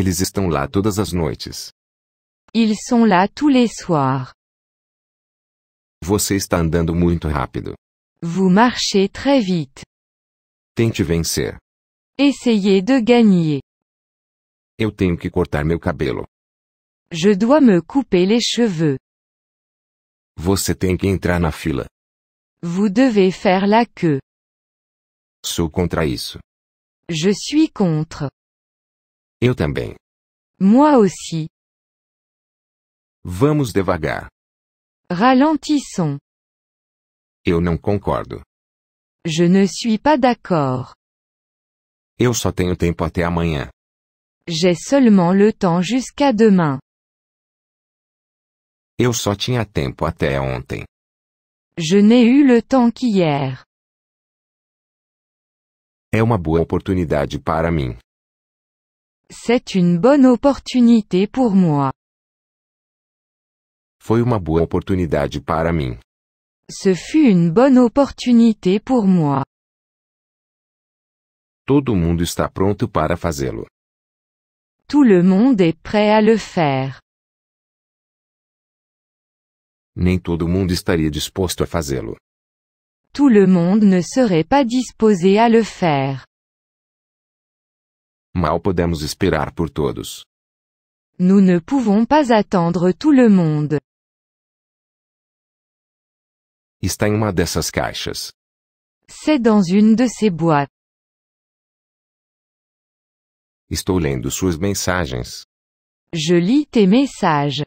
Eles estão lá todas as noites. Ils sont là tous les soirs. Você está andando muito rápido. Vous marchez très vite. Tente vencer. Essayez de gagner. Eu tenho que cortar meu cabelo. Je dois me couper les cheveux. Você tem que entrar na fila. Vous devez faire la queue. Sou contra isso. Je suis contre. Eu também. Moi aussi. Vamos devagar. Ralentissons. Eu não concordo. Je ne suis pas d'accord. Eu só tenho tempo até amanhã. J'ai seulement le temps jusqu'à demain. Eu só tinha tempo até ontem. Je n'ai eu le temps qu'hier. É uma boa oportunidade para mim. C'est une bonne opportunité pour moi. Foi uma boa oportunidade para mim. Ce fut une bonne opportunité pour moi. Todo mundo está pronto para fazê-lo. Tout le monde est prêt à le faire. Nem todo mundo estaria disposto a fazê-lo. Tout le monde ne serait pas disposé à le faire. Mal podemos esperar por todos. Nous ne pouvons pas attendre tout le monde. Está em uma dessas caixas. C'est dans une de ces boîtes. Estou lendo suas mensagens. Je lis tes messages.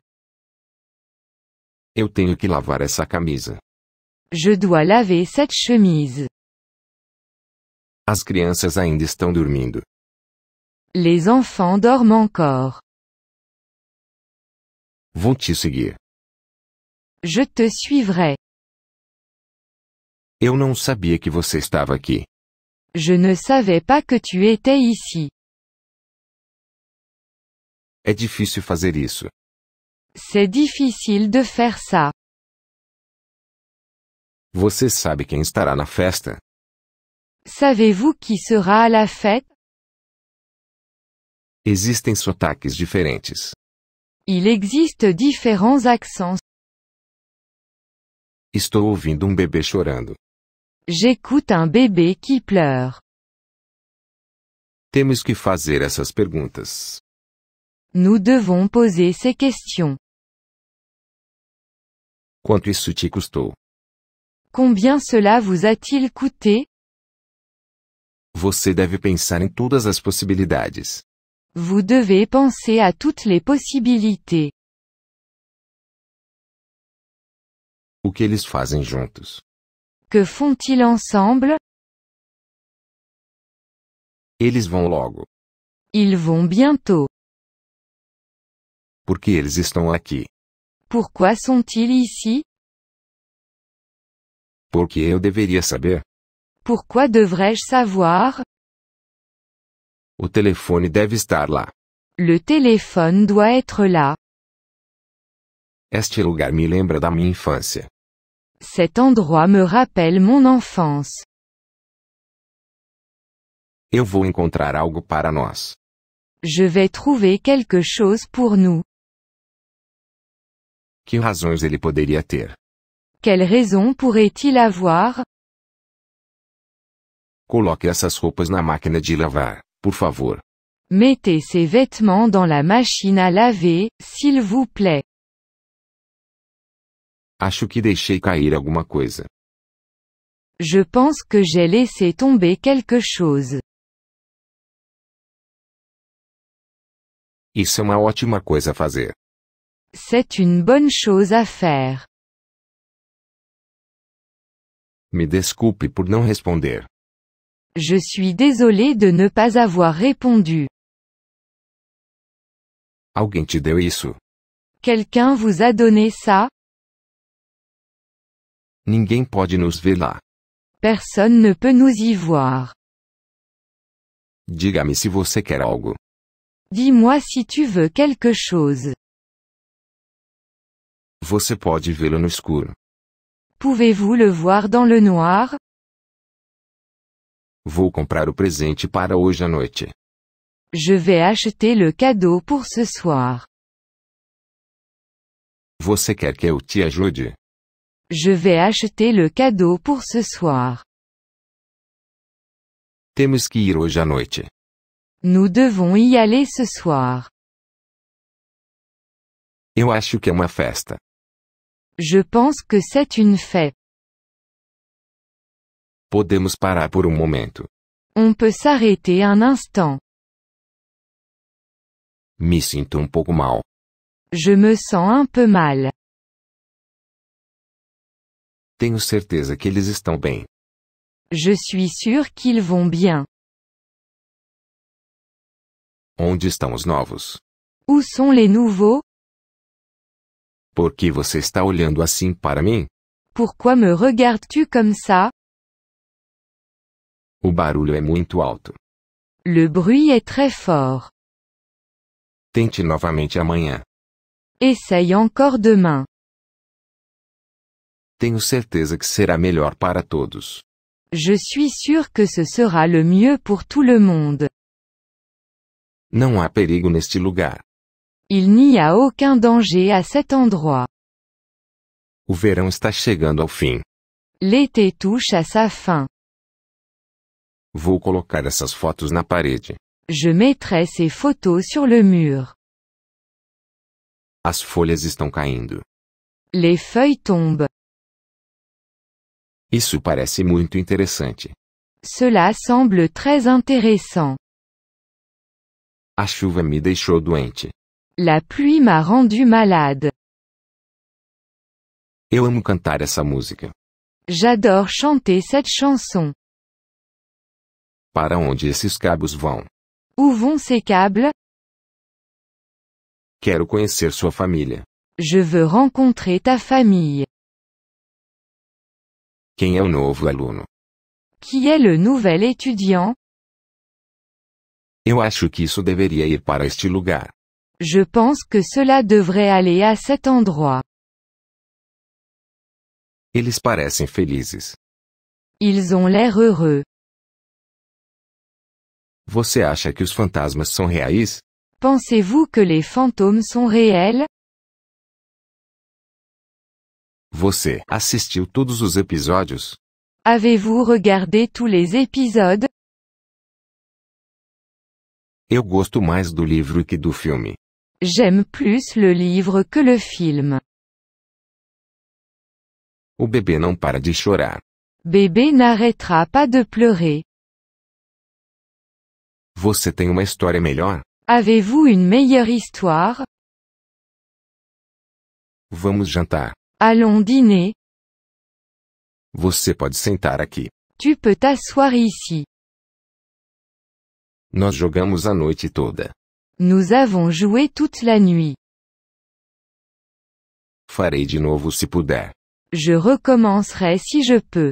Eu tenho que lavar essa camisa. Je dois laver cette chemise. As crianças ainda estão dormindo. Les enfants dorment encore. Vont te seguir. Je te suivrai. Eu não sabia que você estava aqui. Je ne savais pas que tu étais ici. É difícil fazer isso. C'est difficile de faire ça. Você sabe quem estará na festa? Savez-vous qui sera à la fête? Existem sotaques diferentes. Il existe différents accents. Estou ouvindo um bebê chorando. J'écoute un bébé qui pleure. Temos que fazer essas perguntas. Nous devons poser ces questions. Quanto isso te custou? Combien cela vous a-t-il coûté? Você deve pensar em todas as possibilidades. Vous devez penser à toutes les possibilités. O que eles fazem juntos? Que font-ils ensemble? Eles vão logo. Ils vont bientôt. Por que eles estão aqui? Pourquoi sont-ils ici? Porque eu deveria saber. Pourquoi devrais-je savoir? O telefone deve estar lá. Le téléphone doit être là. Este lugar me lembra da minha infância. Cet endroit me rappelle mon enfance. Eu vou encontrar algo para nós. Je vais trouver quelque chose pour nous. Que razões ele poderia ter? Quelle raison pourrait-il avoir? Coloque essas roupas na máquina de lavar por favor. Mettez ces vêtements dans la machine à laver, s'il vous plaît. Acho que deixei cair alguma coisa. Je pense que j'ai laissé tomber quelque chose. Isso é uma ótima coisa a fazer. C'est une bonne chose à faire. Me desculpe por não responder. Je suis désolé de ne pas avoir répondu. Alguém te deu isso? Quelqu'un vous a donné ça? Ninguém pode nos ver lá. Personne ne peut nous y voir. Diga-me se você quer algo. Dis-moi si tu veux quelque chose. Você pode vê-lo no escuro. Pouvez-vous le voir dans le noir? Vou comprar o presente para hoje à noite. Je vais acheter le cadeau pour ce soir. Você quer que eu te ajude? Je vais acheter le cadeau pour ce soir. Temos que ir hoje à noite. Nous devons y aller ce soir. Eu acho que é uma festa. Je pense que c'est une fête. Podemos parar por um momento. On peut s'arrêter un instant. Me sinto um pouco mal. Je me sens un peu mal. Tenho certeza que eles estão bem. Je suis sûr qu'ils vont bien. Onde estão os novos? Où sont les nouveaux? Por que você está olhando assim para mim? Pourquoi me regardes-tu comme ça? O barulho é muito alto. Le bruit est très fort. Tente novamente amanhã. Essaye encore demain. Tenho certeza que será melhor para todos. Je suis sûr que ce sera le mieux pour tout le monde. Não há perigo neste lugar. Il n'y a aucun danger à cet endroit. O verão está chegando ao fim. L'été touche à sa fin. Vou colocar essas fotos na parede. Je mettrai ces photos sur le mur. As folhas estão caindo. Les feuilles tombent. Isso parece muito interessante. Cela semble très intéressant. A chuva me deixou doente. La pluie m'a rendu malade. Eu amo cantar essa música. J'adore chanter cette chanson para onde esses cabos vão? Où vont ces câbles? Quero conhecer sua família. Je veux rencontrer ta famille. Quem é o novo aluno? Qui est le nouvel étudiant? Eu acho que isso deveria ir para este lugar. Je pense que cela devrait aller à cet endroit. Eles parecem felizes. Ils ont l'air heureux. Você acha que os fantasmas são reais? Pensez-vous que les fantômes sont réels? Você assistiu todos os episódios? Avez-vous regardé tous les épisodes? Eu gosto mais do livro que do filme. J'aime plus le livre que le film. O bebê não para de chorar. Bébé n'arrêtera pas de pleurer. Você tem uma história melhor? Avez-vous une meilleure histoire? Vamos jantar. Allons dîner. Você pode sentar aqui. Tu peux t'asseoir ici. Nós jogamos a noite toda. Nous avons joué toute la nuit. Farei de novo se puder. Je recommencerai si je peux.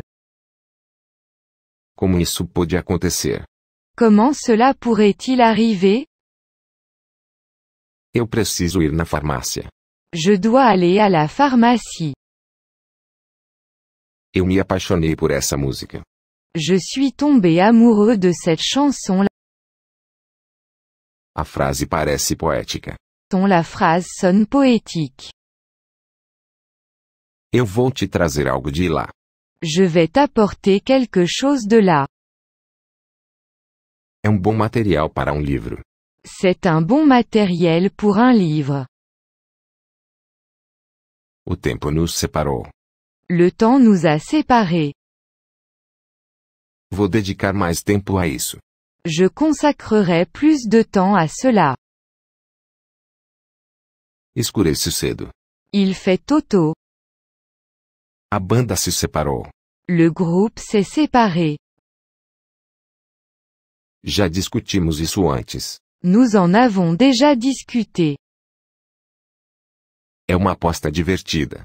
Como isso pôde acontecer? Comment cela pourrait-il arriver? Eu preciso ir na farmácia. Je dois aller à la pharmacie. Eu me apaixonei por essa música. Je suis tombé amoureux de cette chanson. -là. A frase poétique. poética. La phrase sonne poétique. Eu vou te trazer algo de lá. Je vais t'apporter quelque chose de là. É um bom material para um C'est un bon matériel pour un livre. O tempo nos separou. Le temps nous a séparés. Vou dedicar mais tempo a isso. Je consacrerai plus de temps à cela. Escurece cedo. Il fait tôt A banda se separou. Le groupe s'est séparé. Já discutimos isso antes. Nous en avons déjà discuté. É uma aposta divertida.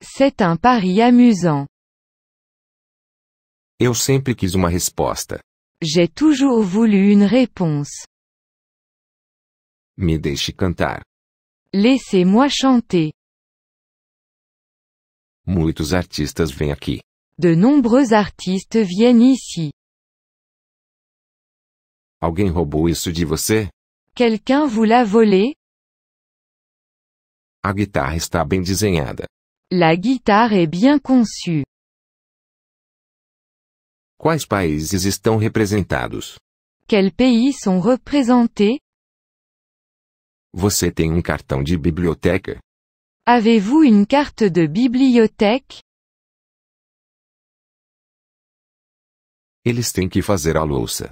C'est un pari amusant. Eu sempre quis uma resposta. J'ai toujours voulu une réponse. Me deixe cantar. Laissez-moi chanter. Muitos artistas vêm aqui. De nombreux artistes viennent ici. Alguém roubou isso de você? Quelqu'un vous l'a volé? A guitarra está bem desenhada. La guitare est bien conçue. Quais países estão representados? Quels pays sont représentés? Você tem um cartão de biblioteca? Avez-vous une carte de bibliothèque? Eles têm que fazer a louça.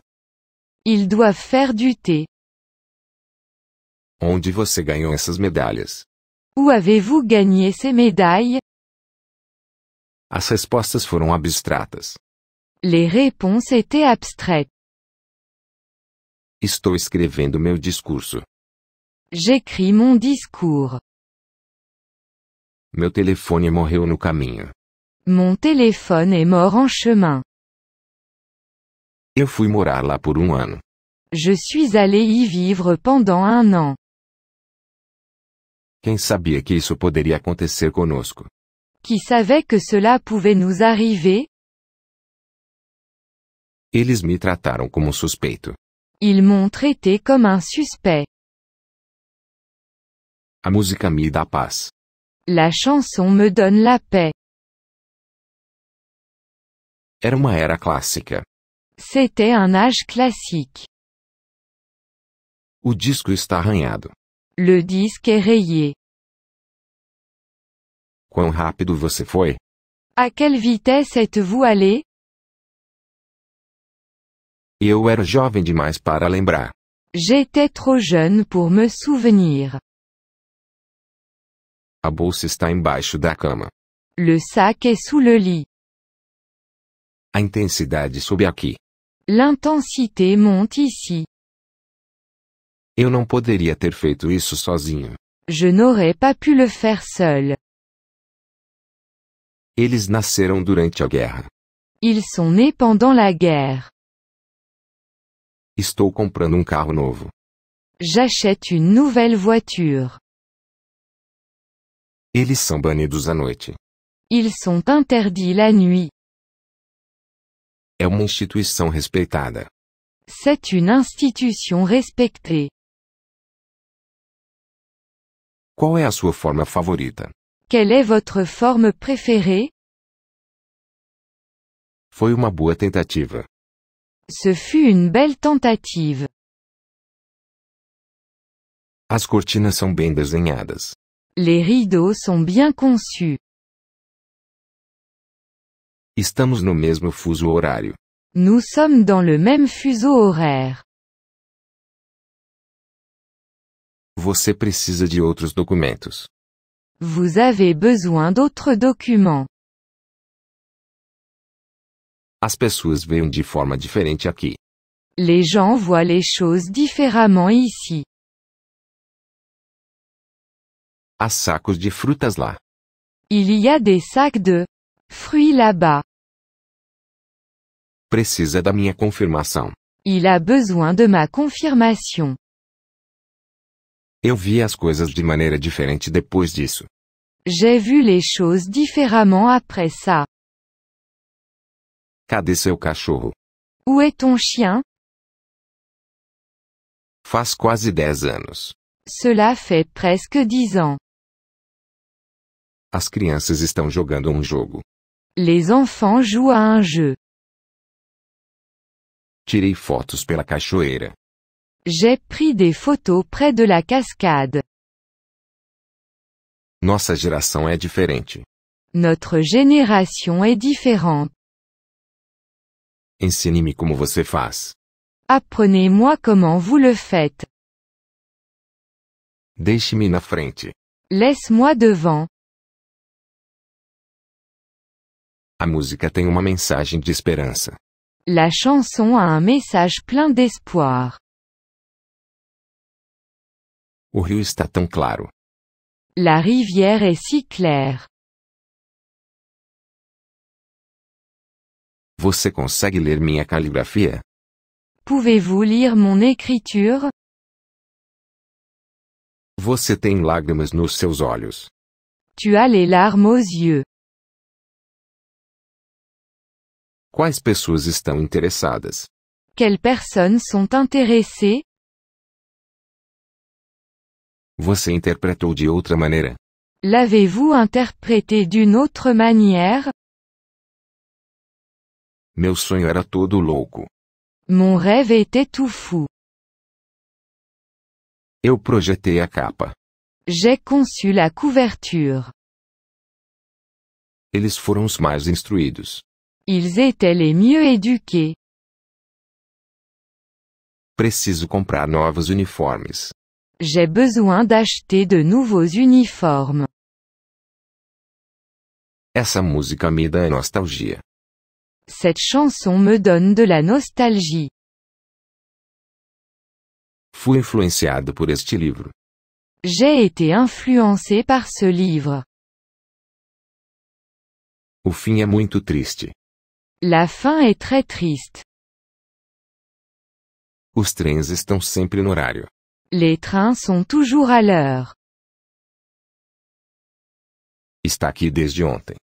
Ils doivent faire du thé. Onde você ganhou essas medalhas? Où avez-vous gagné ces médailles? As respostas foram abstratas. Les réponses étaient abstraites. Estou escrevendo meu discurso. J'écris mon discours. Meu telefone morreu no caminho. Mon téléphone est mort en chemin. Eu fui morar lá por um ano. Je suis allé y vivre pendant un an. Quem sabia que isso poderia acontecer conosco? Qui savait que cela pouvait nous arriver? Eles me trataram como suspeito. Ils m'ont traité comme un suspect. A música me dá paz. La chanson me donne la paix. Era uma era clássica. C'était un âge classique. O disco está arranhado. Le disque est rayé. Quão rápido você foi? À quelle vitesse êtes-vous allé? Eu era jovem demais para lembrar. J'étais trop jeune pour me souvenir. A bolsa está embaixo da cama. Le sac est sous le lit. A intensidade sobe aqui. L'intensité monte ici. Eu não poderia ter feito isso sozinho. Je n'aurais pas pu le faire seul. Eles nasceram durante a guerra. Ils sont nés pendant la guerre. Estou comprando um carro novo. J'achète une nouvelle voiture. Eles são banidos à noite. Ils sont interdits la nuit. É uma instituição respeitada. C'est une institution respectée. Qual é a sua forma favorita? Quelle est votre forme préférée? Foi uma boa tentativa. Ce fut une belle tentative. As cortinas são bem desenhadas. Les rideaux sont bien conçus. Estamos no mesmo fuso horário. Nous sommes dans le même fuseau horaire. Você precisa de outros documentos. Vous avez besoin d'autres documents. As pessoas veem de forma diferente aqui. Les gens voient les choses différemment ici. Há sacos de frutas lá. Il y a des sacs de Fruit là-bas. Precisa da minha confirmação. Il a besoin de ma confirmation. Eu vi as coisas de maneira diferente depois disso. J'ai vu les choses différemment après ça. Cadê seu cachorro? Où est ton chien? Faz quase 10 anos. Cela fait presque 10 ans. As crianças estão jogando um jogo. Les enfants jouent à un jeu. Tirei fotos cachoeira. J'ai pris des photos près de la cascade. Nossa Notre génération est différente. ensine Apprenez-moi comment vous le faites. deixe Laisse-moi devant. A música tem uma mensagem de esperança. La chanson a un message plein d'espoir. O rio está tão claro. La rivière est si claire. Você consegue ler minha caligrafia? Pouvez-vous lire mon écriture? Você tem lágrimas nos seus olhos. Tu as les larmes aux yeux. Quais pessoas estão interessadas? Quelles personnes sont intéressées? Você interpretou de outra maneira? L'avez-vous interprété d'une autre manière? Meu sonho era todo louco. Mon rêve était tout fou. Eu projetei a capa. J'ai conçu la couverture. Eles foram os mais instruídos. Ils étaient les mieux éduqués. Preciso comprar novos uniformes. J'ai besoin d'acheter de nouveaux uniformes. Essa música me dá nostalgia. Cette chanson me donne de la nostalgie. Fui influenciado por este livro. J'ai été influencé par ce livre. O fim é muito triste. La fin est très triste. Os trens estão sempre en horário. Les trains sont toujours à l'heure. Está aqui desde ontem.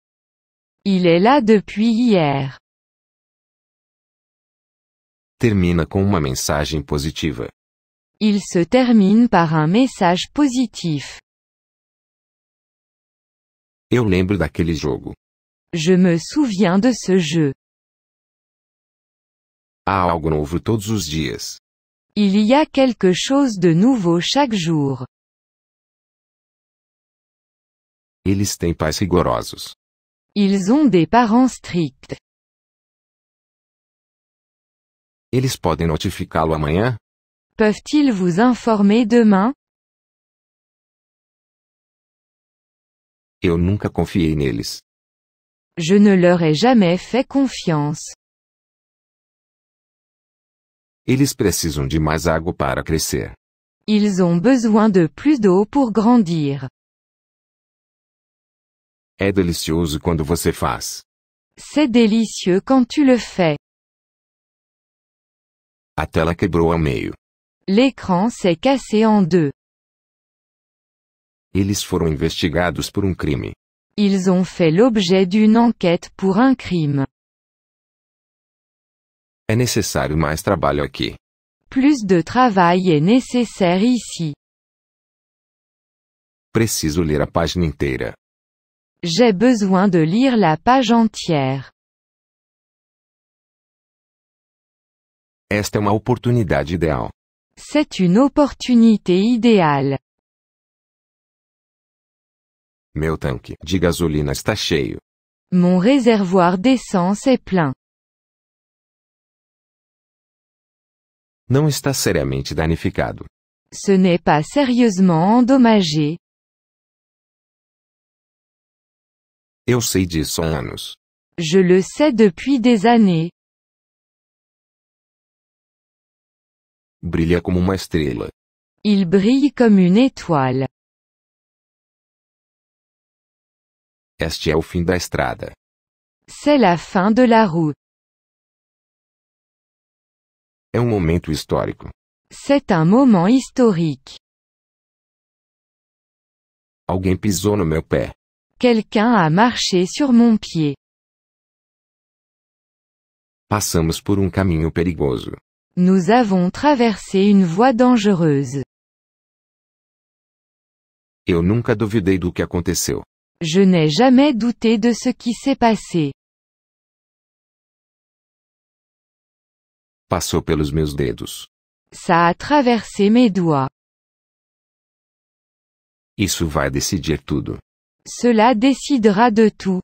Il est là depuis hier. Termina com uma mensagem positiva. Il se termine par un message positif. Eu lembro jogo. Je me souviens de ce jeu. Há algo novo todos os dias. Il y a quelque chose de nouveau chaque jour. Eles têm pais rigorosos. Ils ont des parents stricts. Eles podem notificá-lo amanhã? Peuvent-ils vous informer demain? Eu nunca confiei neles. Je ne leur ai jamais fait confiance. Eles precisam de mais água para crescer. Ils ont besoin de plus d'eau pour grandir. É delicioso quando você faz. C'est délicieux quand tu le fais. A tela quebrou ao meio. L'écran s'est cassé en deux. Eles foram investigados por um crime. Ils ont fait l'objet d'une enquête pour un crime. É necessário mais trabalho aqui. Plus de travail est nécessaire ici. Preciso ler a página inteira. J'ai besoin de lire la page entière. Esta é uma oportunidade ideal. C'est une opportunité idéale. Meu tanque de gasolina está cheio. Mon réservoir d'essence est plein. não está seriamente danificado. Ce n'est pas sérieusement endommagé. Eu sei disso há anos. Je le sais depuis des années. Brilha como uma estrela. Il brille comme une étoile. Este é o fim da estrada. C'est la fin de la route. É um momento C'est un moment historique. Alguém pisou no meu pé. Quelqu'un a marché sur mon pied. Passamos por um caminho perigoso. Nous avons traversé une voie dangereuse. Eu nunca duvidei do que aconteceu. Je n'ai jamais douté de ce qui s'est passé. Passou pelos meus dedos. Ça a traversé mes doigts. Isso vai decidir tudo. Cela décidera de tout.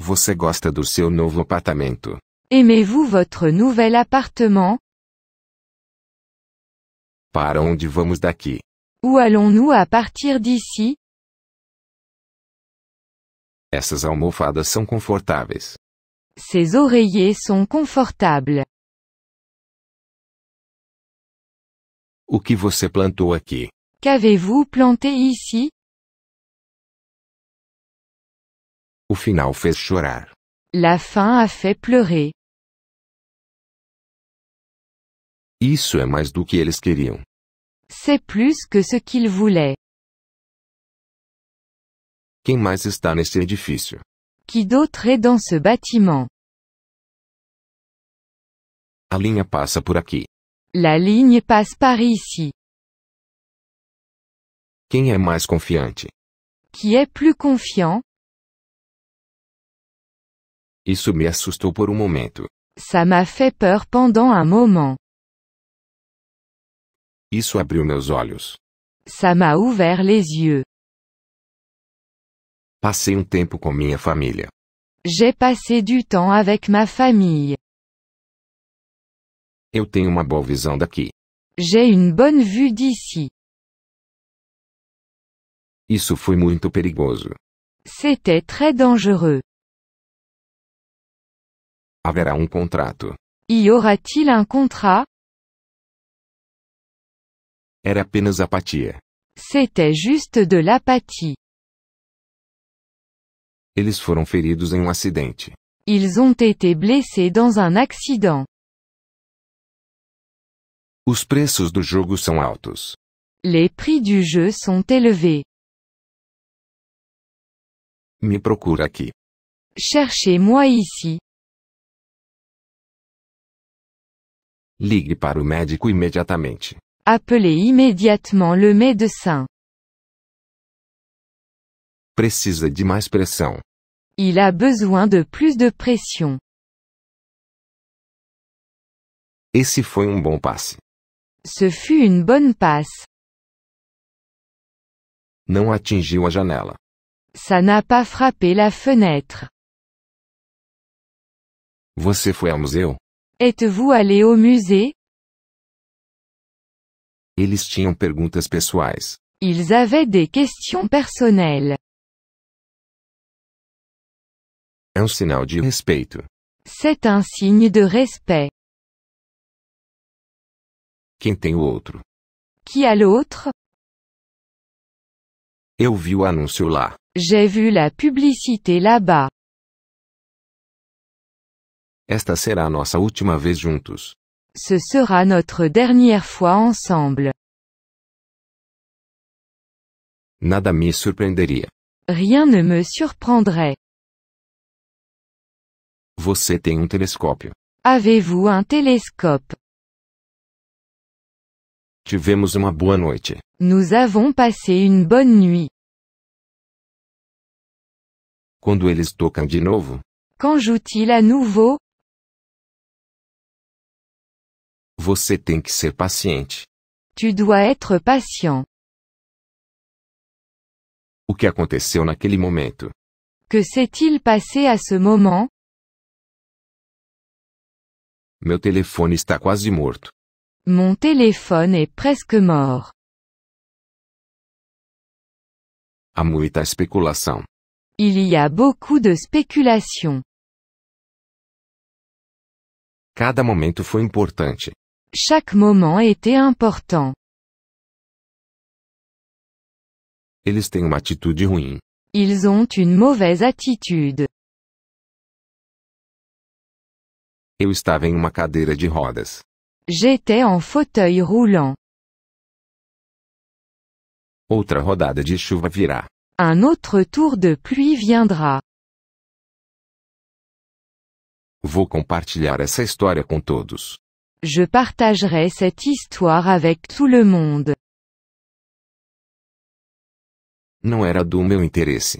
Você gosta do seu novo apartamento? Aimez-vous votre nouvel appartement? Para onde vamos daqui? Où allons-nous à partir d'ici? Essas almofadas são confortáveis. Ses oreillers sont confortables. O que você plantou aqui? Qu'avez-vous planté ici? O final fez chorar. La fin a fait pleurer. Isso é mais do que eles queriam. C'est plus que ce qu'ils voulaient. Quem mais está nesse edifício? Qui d'autre est dans ce bâtiment? A linha passa por aqui. La ligne passe par ici. Quem é mais confiante? Qui est plus confiant? Isso me assustou por um momento. Ça m'a fait peur pendant un moment. Isso abriu meus olhos. Ça m'a ouvert les yeux. Passei um tempo com minha família. J'ai passé du temps avec ma famille. Eu tenho uma boa visão daqui. J'ai une bonne vue d'ici. Isso foi muito perigoso. C'était très dangereux. Haverá um contrato. Y aura-t-il un contrat? Era apenas apatia. C'était juste de l'apathie. Eles foram feridos em um acidente. Ils ont été blessés dans un accident. Os preços do jogo são altos. Les prix du jeu sont élevés. Me procura aqui. Cherchez-moi ici. Ligue para o médico imediatamente. Appelez immédiatement le médecin. Precisa de mais pressão. Il a besoin de plus de pression. Esse foi um bom passe. Ce fut une bonne passe. Não atingiu a janela. Ça n'a pas frappé la fenêtre. Você foi ao museu? Êtes-vous allé au musée? Eles tinham perguntas pessoais. Ils avaient des questions personnelles. É um sinal de respeito. C'est un signe de respect. Quem tem o outro? Qui a l'autre? Eu vi o anúncio lá. J'ai vu la publicité là-bas. Esta será a nossa última vez juntos. Ce sera notre dernière fois ensemble. Nada me surpreenderia. Rien ne me surprendrait. Você tem um telescópio. Avez-vous un télescope? Tivemos uma boa noite. Nous avons passé une bonne nuit. Quando eles tocam de novo, Quand joue-t-il à nouveau? você tem que ser paciente. Tu dois être patient. O que aconteceu naquele momento? Que s'est-il passé à ce moment? Meu telefone está quase morto. Mon téléphone est presque mort. Há muita especulação. Il y a beaucoup de spéculation. Cada momento foi importante. Chaque moment était important. Eles têm uma atitude ruim. Ils ont une mauvaise attitude. Eu estava em uma cadeira de rodas. J'étais en fauteuil roulant. Outra rodada de chuva virá. Un autre tour de pluie viendra. Vou compartilhar essa história com todos. Je partagerai cette histoire avec tout le monde. Não era do meu interesse.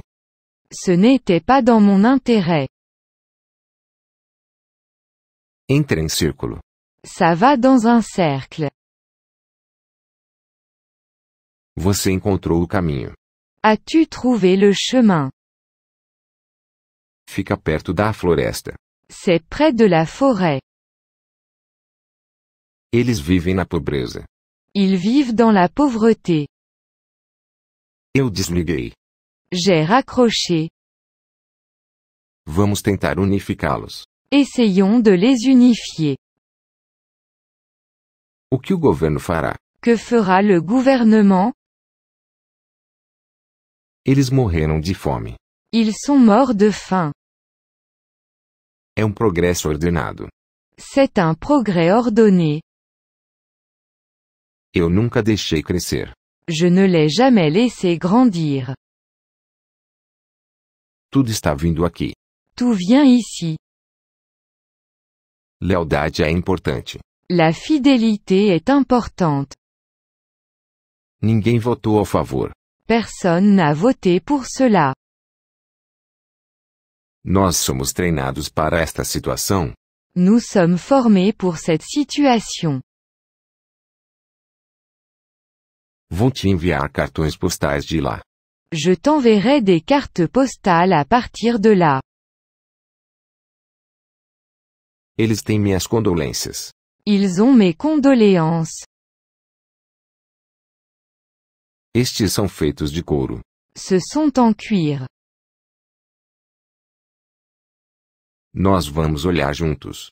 Ce n'était pas dans mon intérêt. Entre em círculo. Ça va dans un cercle. Você encontrou o caminho. As-tu trouvé le chemin? Fica perto da floresta. C'est près de la forêt. Eles vivem na pobreza. Ils vivent dans la pauvreté. Eu desliguei. J'ai raccroché. Vamos tentar unificá-los. Essayons de les unifier. O que o governo fará? Que fera le gouvernement? Ils morreram de fome. Ils sont morts de faim. É um progresso ordenado. C'est un progrès ordonné. Eu nunca deixei crescer. Je ne l'ai jamais laissé grandir. Tudo está vindo aqui. Tout vient ici. Lealdade é importante. La fidélité est importante. Ninguém votou a favor. Personne n'a voté pour cela. Nós somos treinados para esta situação. Nous sommes formés pour cette situation. Vou te enviar cartões postais de lá. Je t'enverrai des cartes postales à partir de là. Eles têm minhas condolências. Ils ont mes condoléances. Estes são feitos de couro. Ce sont en cuir. Nós vamos olhar juntos.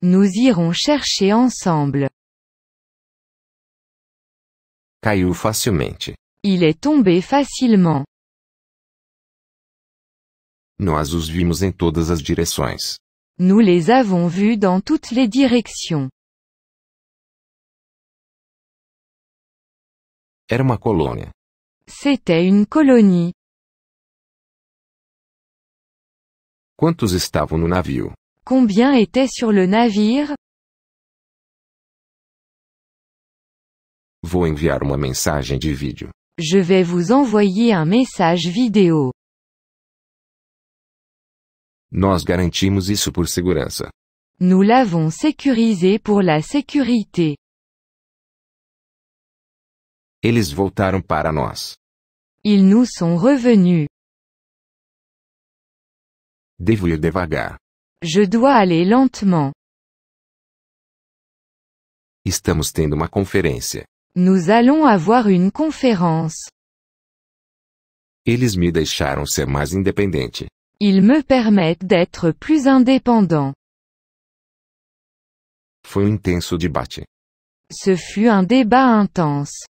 Nous irons chercher ensemble. Caiu facilmente. Il est tombé facilement. Nós os vimos em todas as direções. Nous les avons vus dans toutes les directions. C'était une colonie. Quantos estavam no navio? Combien étaient sur le navire? Vou enviar uma mensagem de vídeo. Je vais vous envoyer un message vidéo. Nós garantimos isso por segurança. Nous l'avons sécurisé pour la sécurité. Eles voltaram para nós. Ils nous sont revenus. Devo ir devagar. Je dois aller lentement. Estamos tendo uma conferência. Nous allons avoir une conférence. Eles me deixaram ser mais independente. Ils me permettent d'être plus indépendant. Foi intenso debate. Ce fut un débat intense.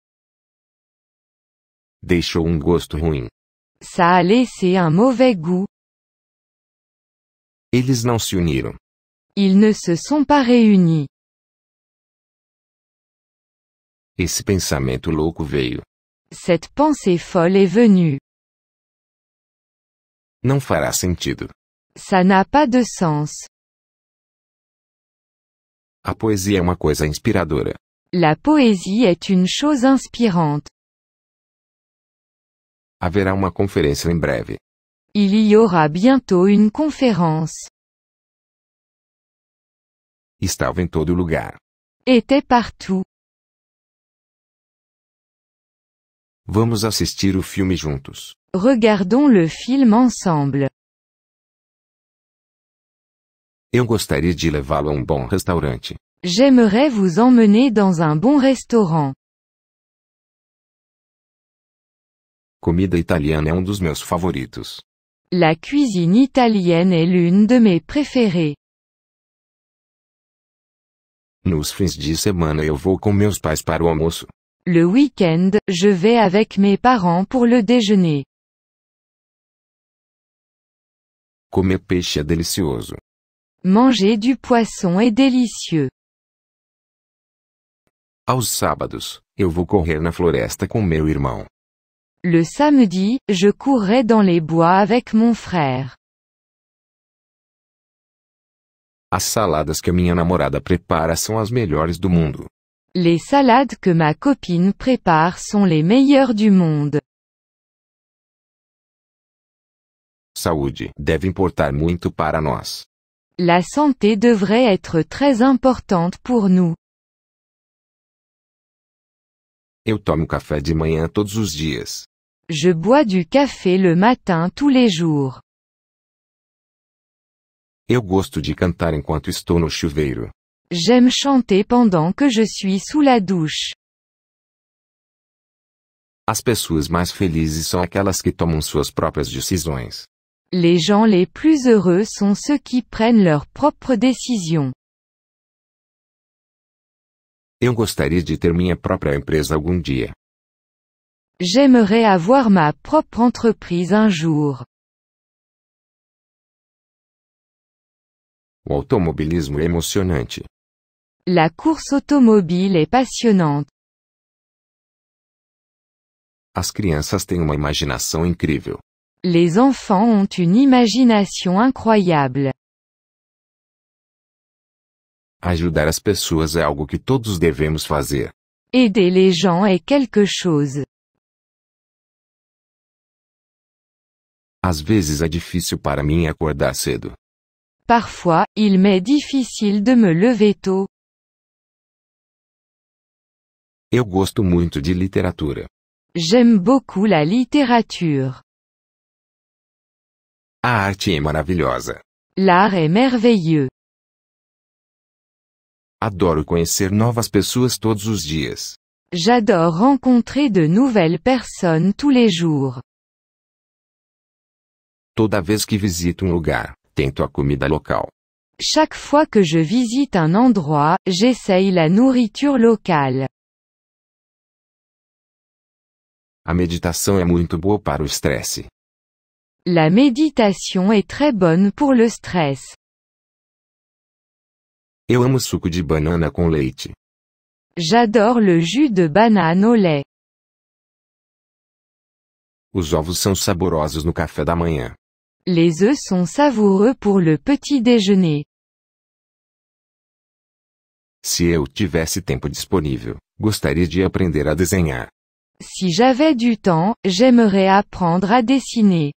Deixou um gosto ruim. Ça a laissé un mauvais goût. Eles não se Ils ne se sont pas réunis. Esse pensamento louco veio. Cette pensée folle est venue. Não fará sentido. Ça n'a pas de sens. A poesia é uma coisa inspiradora. La poésie est une chose inspirante. Haverá uma conferência em breve. Il y aura bientôt une conférence. Estava em todo lugar. Était partout. Vamos assistir o filme juntos. Regardons le film ensemble. Eu gostaria de levá-lo a um bom restaurante. J'aimerais vous emmener dans un bon restaurant. Comida italiana é um dos meus favoritos. La cuisine italienne est l'une de mes préférées. Nos fins de semana eu vou com meus pais para o almoço. Le week-end, je vais avec mes parents pour le déjeuner. Comer peixe é delicioso. Manger du poisson est délicieux. Aos sábados, eu vou correr na floresta com meu irmão. Le samedi, je courrai dans les bois avec mon frère. As saladas que a minha namorada prepara são as melhores do mundo. Les salades que ma copine prépare sont les meilleures du monde. Saúde deve importar muito para nós. La santé devrait être très importante pour nous. Eu tomo café de manhã todos os dias. Je bois du café le matin tous les jours. Eu gosto de cantar enquanto estou no chuveiro. J'aime chanter pendant que je suis sous la douche. As pessoas mais felizes são aquelas que tomam suas próprias decisões. Les gens les plus heureux sont ceux qui prennent leurs propres décisions. Eu gostaria de ter minha própria empresa algum dia. J'aimerais avoir ma propre entreprise un jour. O automobilismo é La course automobile est passionnante. As crianças têm uma imaginação incrível. Les enfants ont une imagination incroyable. Ajudar as pessoas é algo que todos devemos fazer. Aider les gens est quelque chose. Às vezes é difícil para mim acordar cedo. Parfois, il m'est difficile de me lever tôt. Eu gosto muito de literatura. J'aime beaucoup la littérature. A arte é maravilhosa. L'art est merveilleux. Adoro conhecer novas pessoas todos os dias. J'adore rencontrer de nouvelles personnes tous les jours. Toda vez que visito um lugar, tento a comida local. Chaque fois que je visite un endroit, j'essaye la nourriture locale. A meditação é muito boa para o estresse. La meditação est très bonne pour le stress. Eu amo suco de banana com leite. J'adore le jus de banane au lait. Os ovos são saborosos no café da manhã. Les œufs sont savoureux pour le petit déjeuner. Se eu tivesse tempo disponível, gostaria de aprender a desenhar. Si j'avais du temps, j'aimerais apprendre à dessiner.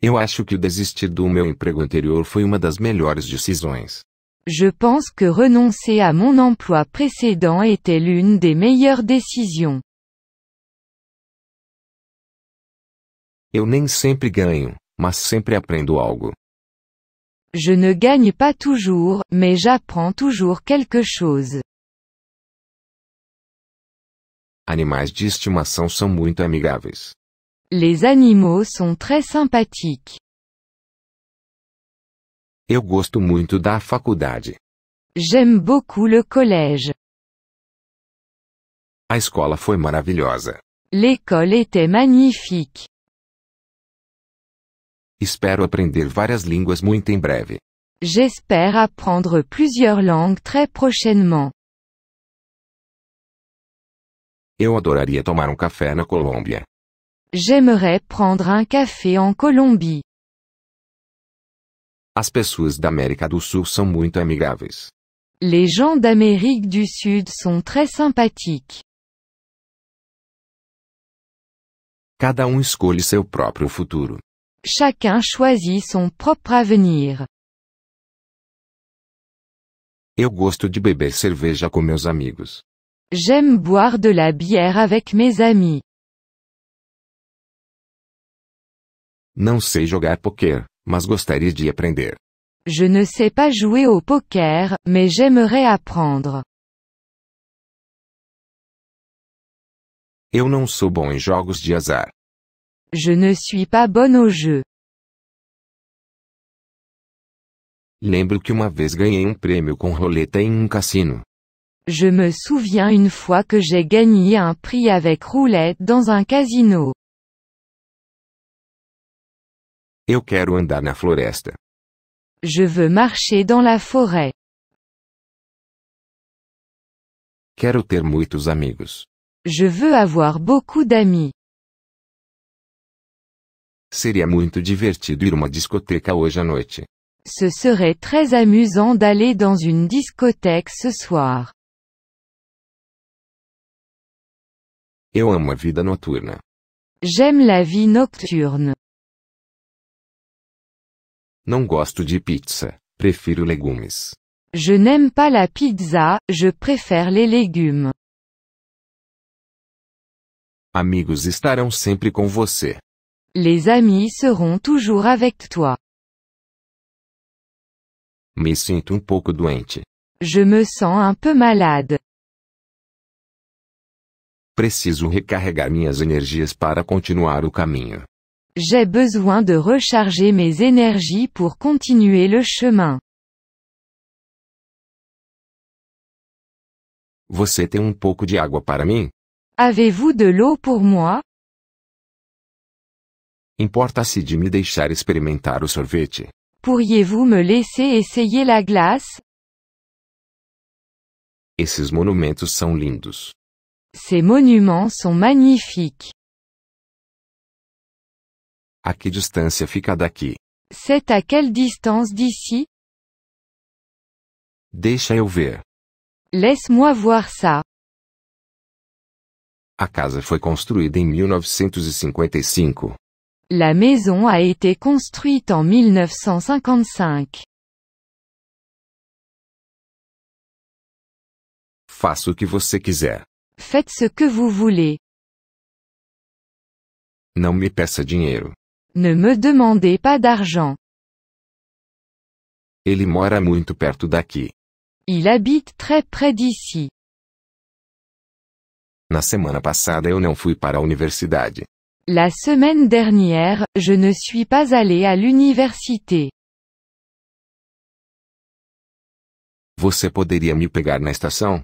Eu acho que desistir do meu emprego anterior foi uma das melhores decisões. Je pense que renoncer à mon emploi précédent était l'une des meilleures décisions. Eu nem sempre ganho, mas sempre aprendo algo. Je ne gagne pas toujours, mais j'apprends toujours quelque chose. Animais de estimação são muito amigáveis. Les animaux sont très sympathiques. Eu gosto muito da faculdade. J'aime beaucoup le collège. A escola foi maravilhosa. L'école était magnifique. Espero aprender várias línguas muito em breve. J'espère apprendre plusieurs langues très prochainement. Eu adoraria tomar um café na Colômbia. J'aimerais prendre un café en Colombie. As pessoas da América do Sul são muito amigáveis. Les gens d'Amérique du Sud sont très sympathiques. Cada um escolhe seu próprio futuro. Chacun choisit son propre avenir. Eu gosto de beber cerveja com meus amigos. J'aime boire de la bière avec mes amis. Não sei jogar poker, mas gostaria de aprender. Je ne sais pas jouer au poker, mais j'aimerais apprendre. Eu não sou bom em jogos de azar. Je ne suis pas bonne au jeu. Lembro que uma vez ganhei um prêmio com roleta em um cassino. Je me souviens une fois que j'ai gagné un prix avec roulette dans un casino. Eu quero andar na floresta. Je veux marcher dans la forêt. Quero ter muitos amigos. Je veux avoir beaucoup d'amis. Seria muito divertido ir uma discoteca hoje à noite. Ce serait très amusant d'aller dans une discothèque ce soir. Eu amo a vida noturna. J'aime la vie nocturne. Não gosto de pizza. Prefiro legumes. Je n'aime pas la pizza, je préfère les légumes. Amigos estarão sempre com você. Les amis seront toujours avec toi. Me sinto um pouco doente. Je me sens un peu malade. Preciso recarregar minhas energias para continuar o caminho. J'ai besoin de recharger mes énergies pour continuer le chemin. Você tem um pouco de água para mim? Avez-vous de l'eau pour moi? Importa-se de me deixar experimentar o sorvete. Pourriez-vous me laisser essayer la glace? Esses monumentos são lindos. Ces monuments sont magnifiques. A que distância fica daqui? C'est à quelle distance d'ici? Deixa eu ver. Laisse-moi voir ça. A casa foi construída em 1955. La maison a été construite en 1955. Faça o que você quiser. Faites ce que vous voulez. Non me peça dinheiro. Ne me demandez pas d'argent. Ele mora muito perto daqui. Il habite très près d'ici. Na semana passada eu não fui para a universidade. La semaine dernière, je ne suis pas allé à l'université. Você poderia me pegar na estação?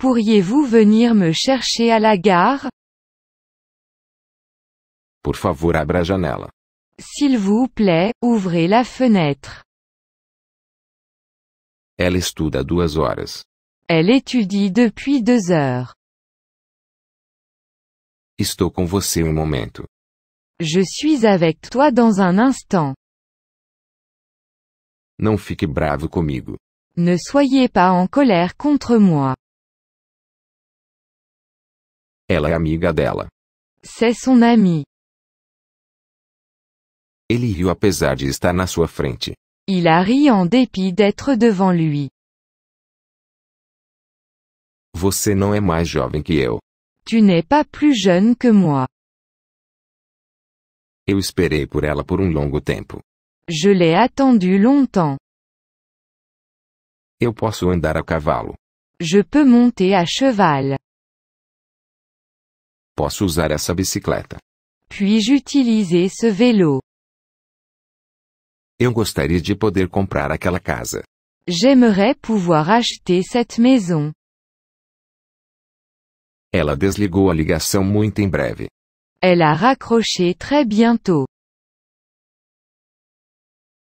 Pourriez-vous venir me chercher à la gare? Por favor, S'il vous plaît, ouvrez la fenêtre. Ela estuda horas. Elle étudie depuis deux heures. Estou com você un um momento. Je suis avec toi dans un instant. Não fique bravo Ne soyez pas en colère contre moi. Ela é amiga dela. C'est son ami. Ele riu apesar de estar na sua frente. Il a ri en dépit d'être devant lui. Você não é mais jovem que eu. Tu n'es pas plus jeune que moi. Eu esperei por ela por um longo tempo. Je l'ai attendu longtemps. Eu posso andar a cavalo. Je peux monter à cheval. Posso usar essa bicicleta? Puis-je utiliser ce vélo? Eu gostaria de poder comprar aquela casa. J'aimerais pouvoir acheter cette maison. Ela desligou a ligação muito em breve. Elle a raccroché très bientôt.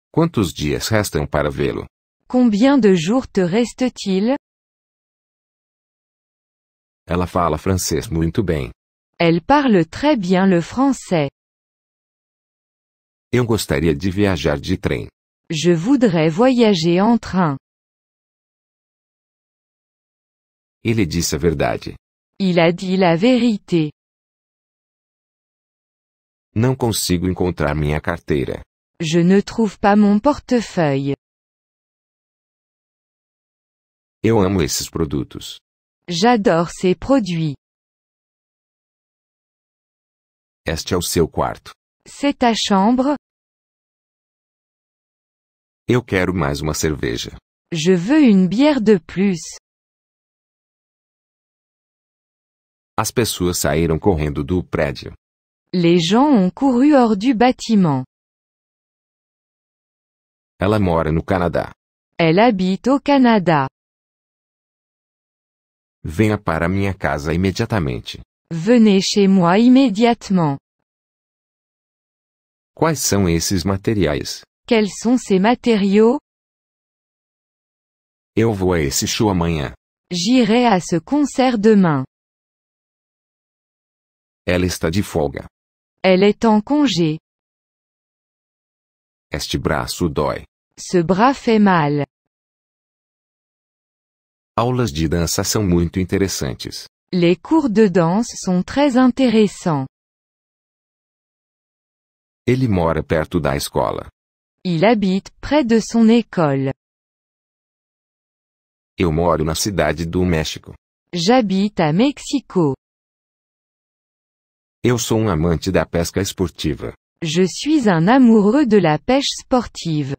Quantos dias restam para vê-lo? Combien de jours te reste-t-il? Ela fala francês muito bem. Elle parle très bien le français. Eu gostaria de viajar de train. Je voudrais voyager en train. Ele disse a verdade. Il a dit la vérité. Não consigo encontrar minha carteira. Je ne trouve pas mon portefeuille. Eu amo esses produtos. J'adore ces produits. Este é o seu quarto. C'est ta chambre. Eu quero mais uma cerveja. Je veux une bière de plus. As pessoas saíram correndo do prédio. Les gens ont couru hors du bâtiment. Ela mora no Canadá. Elle habite au Canada. Venha para minha casa imediatamente. Venez chez moi immédiatement. Quais são esses materiais? Quels sont ces matériaux? Eu vou a esse show amanhã. J'irai à ce concert demain. Ela está de folga. Elle est en congé. Este braço dói. Ce bras fait mal. Aulas de dança são muito interessantes. Les cours de danse sont très intéressants. Ele mora perto da escola. Il habite près de son école. Eu moro na cidade do México. J'habite à Mexico. Eu sou um amante da pesca esportiva. Je suis un amoureux de la pêche sportive.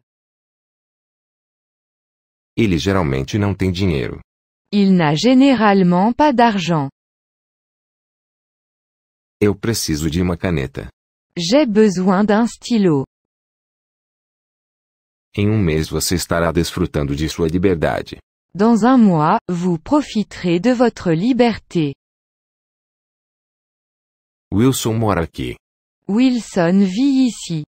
Ele geralmente não tem dinheiro. Il n'a généralement pas d'argent. Eu preciso de uma caneta. J'ai besoin d'un stylo. Em um mês você estará desfrutando de sua liberdade. Dans un mois, vous profiterez de votre liberté. Wilson mora aqui. Wilson vit ici.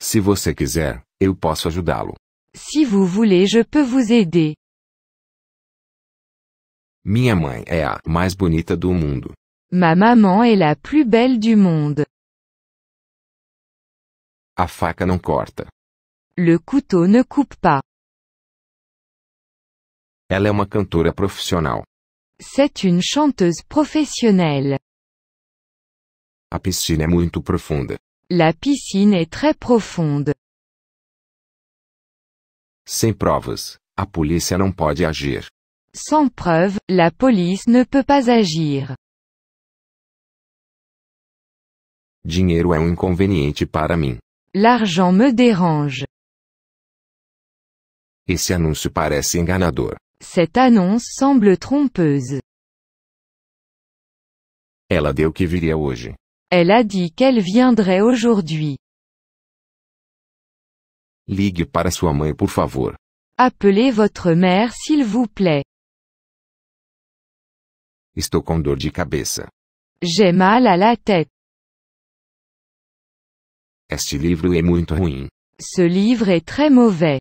Se você quiser, eu posso ajudá-lo. Si vous voulez, je peux vous aider. Minha mãe é a mais bonita do mundo. Ma maman est la plus belle du monde. A faca não corta. Le couteau ne coupe pas. Ela é uma cantora profissional. C'est une chanteuse professionnelle. A piscina é muito profunda. La piscine est très profonde. Sem provas, a polícia não pode agir. Sans preuve, la police ne peut pas agir. Dinheiro é um inconveniente para mim. L'argent me dérange. Esse anúncio parece enganador. Cette annonce semble trompeuse. Ela deu que viria Elle a dit qu'elle viendrait aujourd'hui. Ligue para sua mãe, por favor. Appelez votre mère s'il vous plaît. Estou com dor de cabeça. J'ai mal à la tête. Este livro é muito ruim. Ce livre est très mauvais.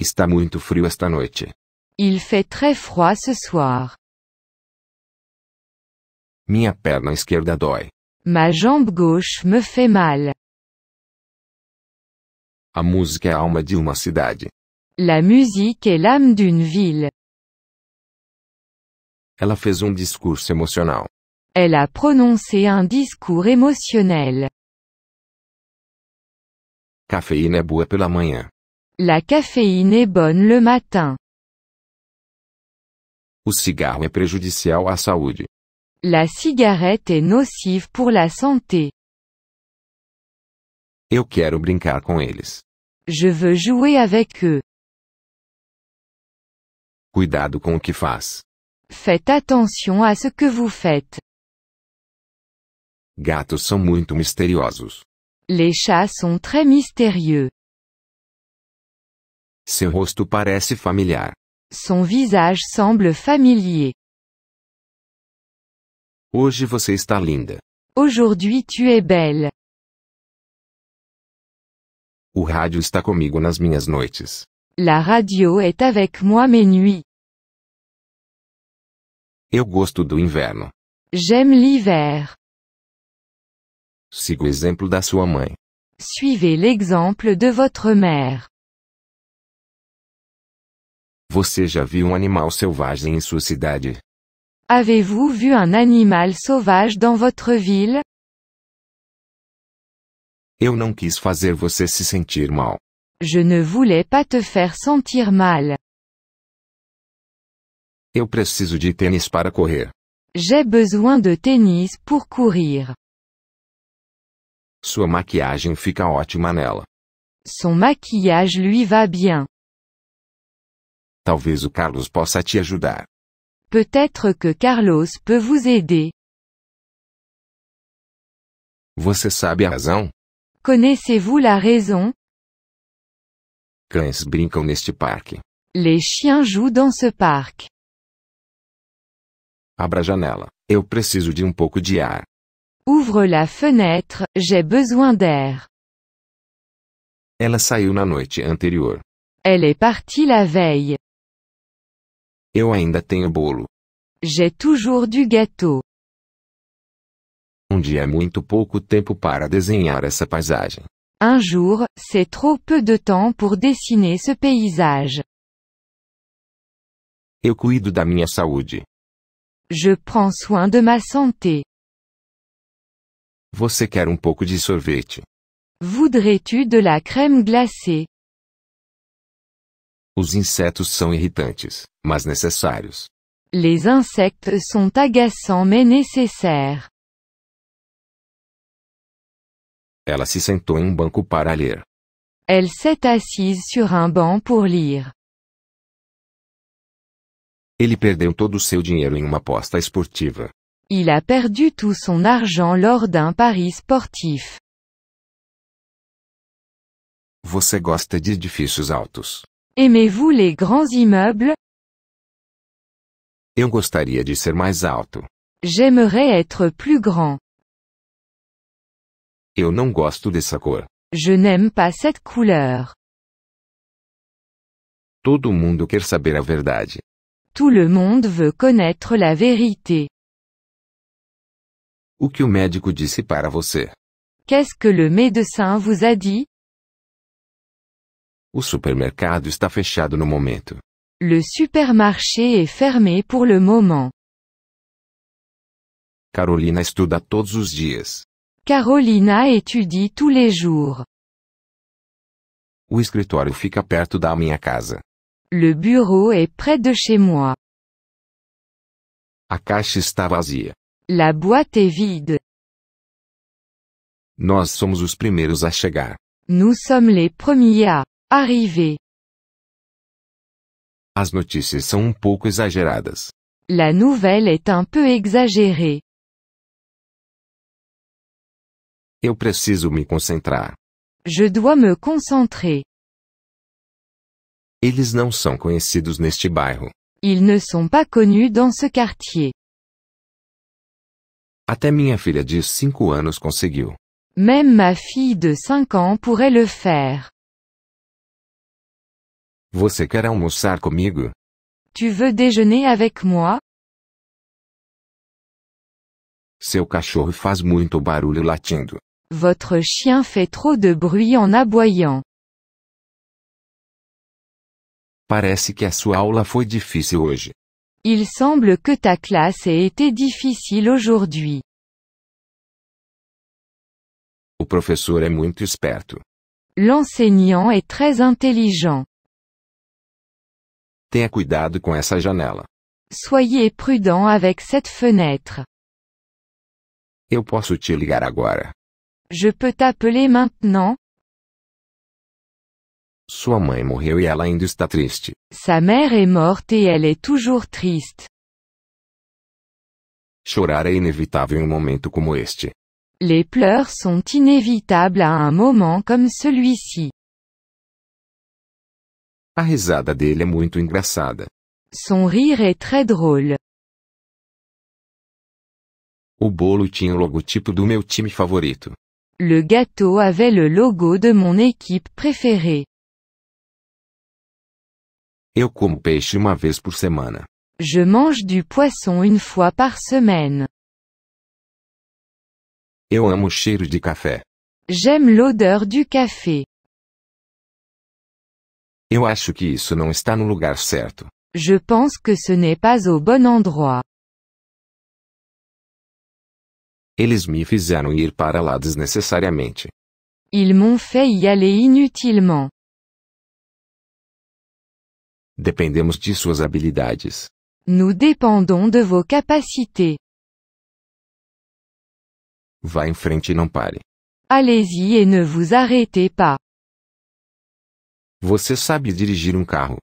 Está muito frio esta noite. Il fait très froid ce soir. Minha perna esquerda dói. Ma jambe gauche me fait mal. A música é a alma de uma cidade. La musique est l'âme d'une ville. Ela fez um discurso emocional. Ela pronunciou prononcé un discours émotionnel. Cafeína é boa pela manhã. La caféine est bonne le matin. O cigarro é prejudicial à saúde. La cigarette est nocive pour la santé. Eu quero brincar com eles. Je veux jouer avec eux. Cuidado com o que faz. Faites attention à ce que vous faites. Gatos são muito misteriosos. Les chats sont très mystérieux. Seu rosto parece familiar. Son visage semble familier. Hoje você está linda. Aujourd'hui tu es belle. O rádio está comigo nas minhas noites. La radio est avec moi mes nuits. Eu gosto do inverno. J'aime l'hiver. Siga o exemplo da sua mãe. Suivez l'exemple de votre mère. Você já viu um animal selvagem em sua cidade? Avez-vous vu un animal sauvage dans votre ville? Eu não quis fazer você se sentir mal. Je ne voulais pas te faire sentir mal. Eu preciso de tênis para correr. J'ai besoin de tênis pour courir. Sua maquiagem fica ótima nela. Son maquillage lui va bien. Talvez o Carlos possa te ajudar. Peut-être que Carlos peut vous aider. Você sabe a razão? Connaissez-vous la raison? Cães brincam neste parque. Les chiens jouent dans ce parc. Abra a janela. Eu preciso de um pouco de ar. Ouvre la fenêtre, j'ai besoin d'air. Ela saiu na noite anterior. Elle est partie la veille. Eu ainda tenho bolo. J'ai toujours du gâteau. Um dia é muito pouco tempo para desenhar essa paisagem. Un jour, c'est trop peu de temps pour dessiner ce paysage. Eu cuido da minha saúde. Je prends soin de ma santé. Você quer un um pouco de sorvete? Voudrais-tu de la crème glacée? Os insetos são irritantes, mas necessários. Les insectes sont agaçants mais nécessaires. Ela se sentou em um banco para ler. Elle s'est assise sur un banc pour lire. Ele perdeu todo o seu dinheiro em uma aposta esportiva. Il a perdu tout son argent lors d'un pari sportif. Você gosta de edifícios altos? Aimez-vous les grands immeubles? Eu gostaria de ser mais alto. J'aimerais être plus grand. Eu não gosto dessa cor. Je n'aime pas cette couleur. Todo mundo quer saber a verdade. Tout le monde veut connaître la vérité. O que o médico disse para você? Qu'est-ce que le médecin vous a dit? O supermercado está fechado no Le supermarché est fermé pour le moment. Carolina estuda todos os dias. Carolina étudie tous les jours. O escritório fica perto da minha casa. Le bureau est près de chez moi. A caixa está vazia. La boîte est vide. Nós somos os primeiros a chegar. Nous sommes les premiers à arriver. As notícias são um pouco exageradas. La nouvelle est un peu exagérée. Eu preciso me concentrar. Je dois me concentrer. Eles não são conhecidos neste bairro. Ils ne sont pas connus dans ce quartier. Até minha filha de 5 anos conseguiu. Même ma fille de 5 ans pourrait le faire. Você quer almoçar comigo? Tu veux déjeuner avec moi? Seu cachorro faz muito barulho latindo. Votre chien fait trop de bruit en aboyant. Parece que a sua aula foi difícil hoje. Il semble que ta classe ait été difficile aujourd'hui. O professor é muito esperto. L'enseignant est très intelligent. Tenha cuidado com essa janela. Soyez prudent avec cette fenêtre. Eu posso te ligar agora. Je peux t'appeler maintenant Sua mãe morreu e ela ainda está triste. Sa mère est morte et elle est toujours triste. Chorar é inevitável em um momento como este. Les pleurs sont inévitables à un moment comme celui-ci. A risada dele é muito engraçada. Son rire est très drôle. O bolo tinha o logotipo do meu time favorito. Le gâteau avait le logo de mon équipe préférée. Eu como peixe uma vez por semana. Je mange du poisson une fois par semaine. Eu amo o cheiro de café. J'aime l'odeur du café. Eu acho que isso não está no lugar certo. Je pense que ce n'est pas au bon endroit. Eles me fizeram ir para lá desnecessariamente. Ils m'ont fait y aller inutilement. Dependemos de suas habilidades. Nous dependemos de vos capacités. Vá em frente e não pare. Allez-y et ne vous arrêtez pas. Você sabe dirigir um carro.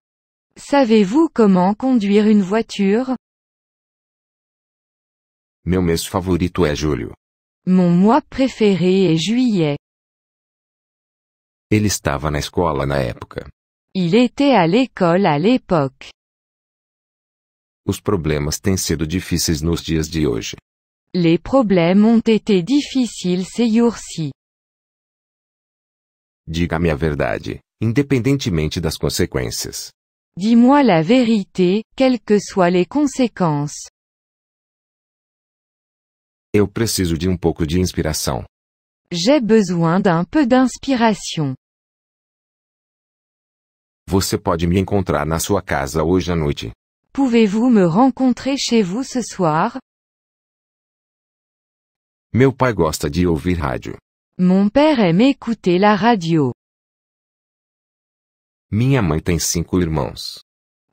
Savez-vous comment conduire une voiture? Meu mês favorito é julho. Mon mois préféré est juillet. Ele estava na escola na época. Il était à l'école à l'époque. Os problemas têm sido difíceis nos dias de hoje. Les problèmes ont été difficiles ces jours-ci. Diga-me a verdade, independentemente das consequências. Dis-moi la vérité, quelles que soient les conséquences. Eu preciso de um pouco de inspiração. J'ai besoin d'un peu d'inspiration. Você pode me encontrar na sua casa hoje à noite. Pouvez-vous me rencontrer chez vous ce soir? Meu pai gosta de ouvir rádio. Mon père aime écouter la radio. Minha mãe tem cinco irmãos.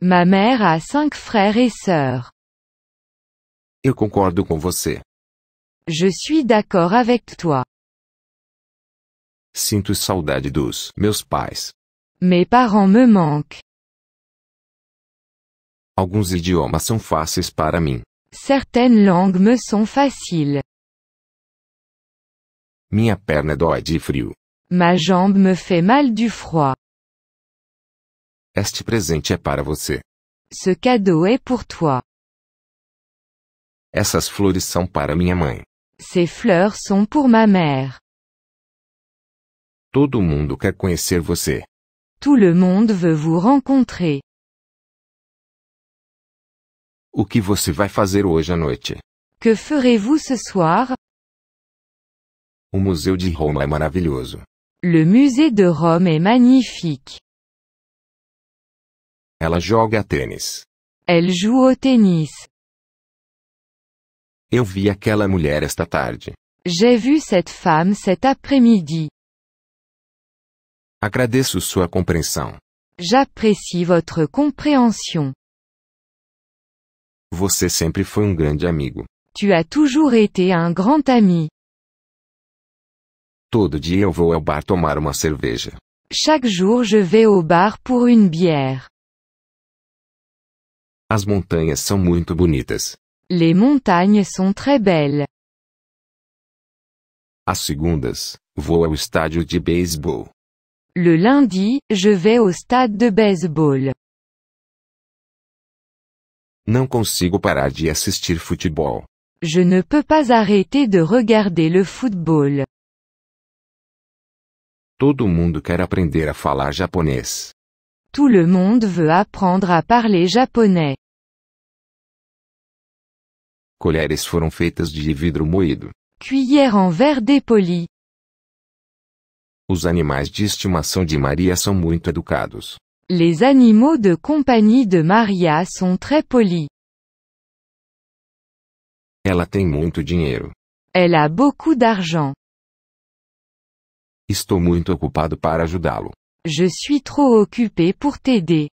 Ma mère a cinq frères et sœurs. Eu concordo com você. Je suis d'accord avec toi. Sinto saudade dos meus pais. Mes parents me manquent. Alguns idiomas são fáceis para mim. Certaines langues me sont faciles. Minha perna dói de frio. Ma jambe me fait mal du froid. Este presente é para você. Ce cadeau est pour toi. Essas flores são para minha mãe. Ces fleurs sont pour ma mère. Todo mundo quer conhecer você. Tout le monde veut vous rencontrer. O que você vai fazer hoje à noite? Que ferez-vous ce soir? O Museu de Rome est. maravilhoso. Le musée de Rome est magnifique. Ela joga tênis. Elle joue au tennis. Eu vi aquela mulher esta tarde. J'ai vu cette femme cet après-midi. Agradeço sua compreensão. J'apprécie votre compréhension. Você sempre foi um grande amigo. Tu as toujours été un grand ami. Todo dia eu vou ao bar tomar uma cerveja. Chaque jour je vais au bar pour une bière. As montanhas são muito bonitas. Les montagnes sont très belles. Às segundas, vou ao estádio de beisebol. Le lundi, je vais au stade de baseball. Não consigo parar de assistir futebol. Je ne peux pas arrêter de regarder le football. Todo mundo quer aprender a falar japonês. Tout le monde veut apprendre à parler japonais. Colheres foram feitas de vidro moído. Cuillère en verre dépoli. Os animais de estimação de Maria são muito educados. Les animaux de compagnie de Maria sont très polis. Ela tem muito dinheiro. Elle a beaucoup d'argent. Estou muito ocupado para ajudá-lo. Je suis trop occupé pour t'aider.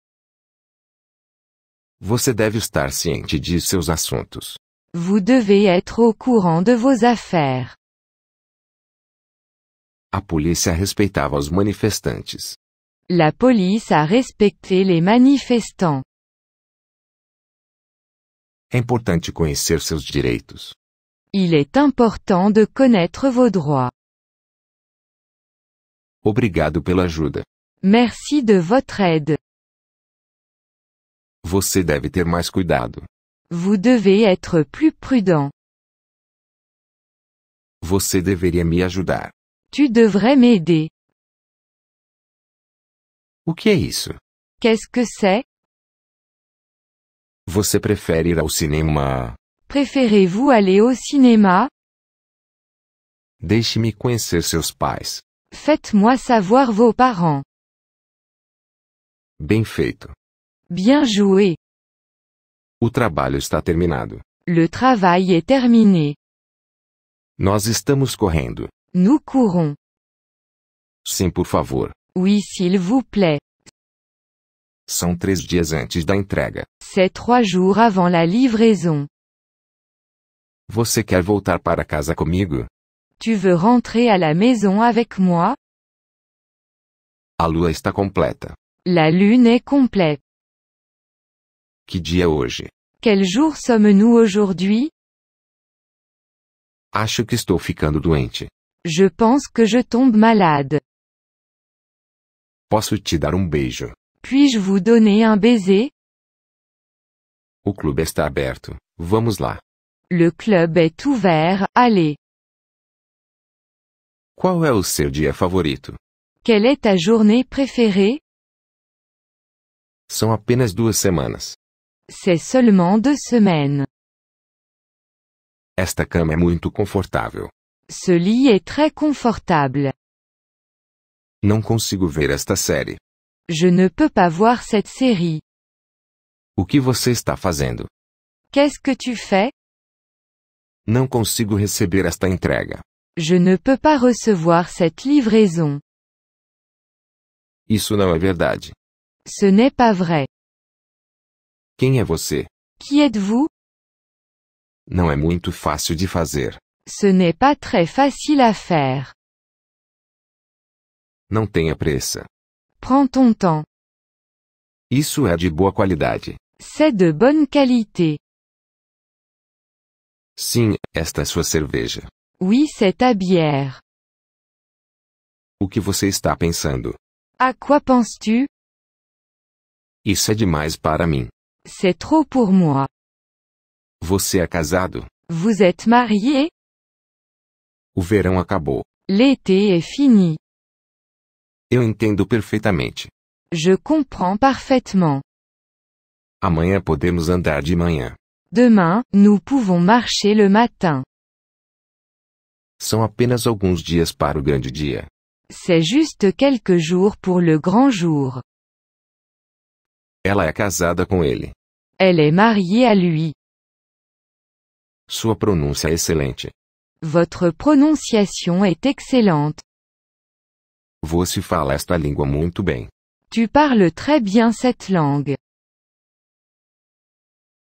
Você deve estar ciente de seus assuntos. Vous devez être au courant de vos affaires. A polícia respeitava os manifestantes. La police a respecté les manifestants. É importante conhecer seus direitos. Il est important de connaître vos droits. Obrigado pela ajuda. Merci de votre aide. Você deve ter mais cuidado. Vous devez être plus prudent. Você deveria me ajudar. Tu devrais m'aider. O que é isso? Qu'est-ce que c'est? Você prefere ir ao cinema? Préférez-vous aller au cinéma? Deixe-me conhecer seus pais. Faites-moi savoir vos parents. Bem feito. Bien joué. O trabalho está terminado. Le travail est terminé. Nós estamos correndo. Nous courons. Sim, por favor. Oui, s'il vous plaît. São três dias antes da entrega. C'est trois jours avant la livraison. Você quer voltar para casa comigo? Tu veux rentrer à la maison avec moi? A lua está completa. La lune est complète. Que dia é hoje? Quel jour sommes-nous aujourd'hui? Acho que estou ficando doente. Je pense que je tombe malade. Posso te dar um beijo? Puis-je vous donner un baiser? O clube está aberto. Vamos lá. Le club est ouvert, allez. Qual é o seu dia favorito? Quelle est ta journée préférée? São apenas duas semanas. C'est seulement deux semaines. Esta cama é muito confortável. Ce lit est très confortable. Não consigo ver esta série. Je ne peux pas voir cette série. O que você está fazendo? Qu'est-ce que tu fais? Não consigo receber esta entrega. Je ne peux pas recevoir cette livraison. Isso não é verdade. Ce n'est pas vrai. Quem é você? Qui êtes-vous? Não é muito fácil de fazer. Ce n'est pas très facile à faire. Não tenha pressa. Prends ton temps. Isso é de boa qualidade. C'est de bonne qualité. Sim, esta é sua cerveja. Oui, c'est ta bière. O que você está pensando? À quoi penses-tu? Isso é demais para mim. C'est trop pour moi. Você é casado? Vous êtes marié? O verão acabou. L'été est fini. Eu entendo perfeitamente. Je comprends parfaitement. Amanhã podemos andar de manhã. Demain, nous pouvons marcher le matin. São apenas alguns dias para o grande dia. C'est juste quelques jours pour le grand jour. Ela é casada com ele. Elle est mariée à lui. Sua pronúncia é excelente. Votre prononciation est excellente. Você fala esta língua muito bem. Tu parles très bien cette langue.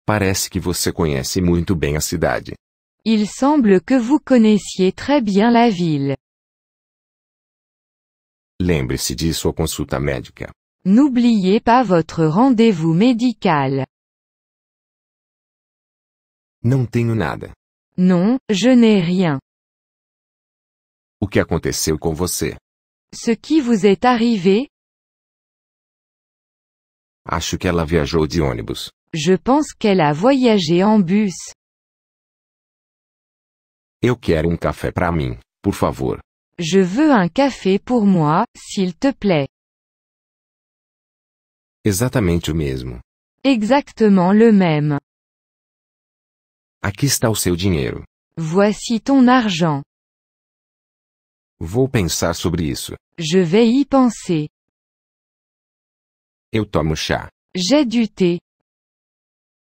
Parece que você conhece muito bem a cidade. Il semble que vous connaissiez très bien la ville. Lembre-se de sua consulta médica. N'oubliez pas votre rendez-vous médical. Não tenho nada. Non, je n'ai rien. O que aconteceu com você? Ce qui vous est arrivé? Acho que ela viajou de ônibus. Je pense qu'elle a voyagé en bus. Eu quero um café para mim, por favor. Je veux un café pour moi, s'il te plaît. Exatamente o mesmo. Exactement le même. Aqui está o seu dinheiro. Voici ton argent. Vou pensar sobre isso. Je vais y penser. Eu tomo chá. J'ai du thé.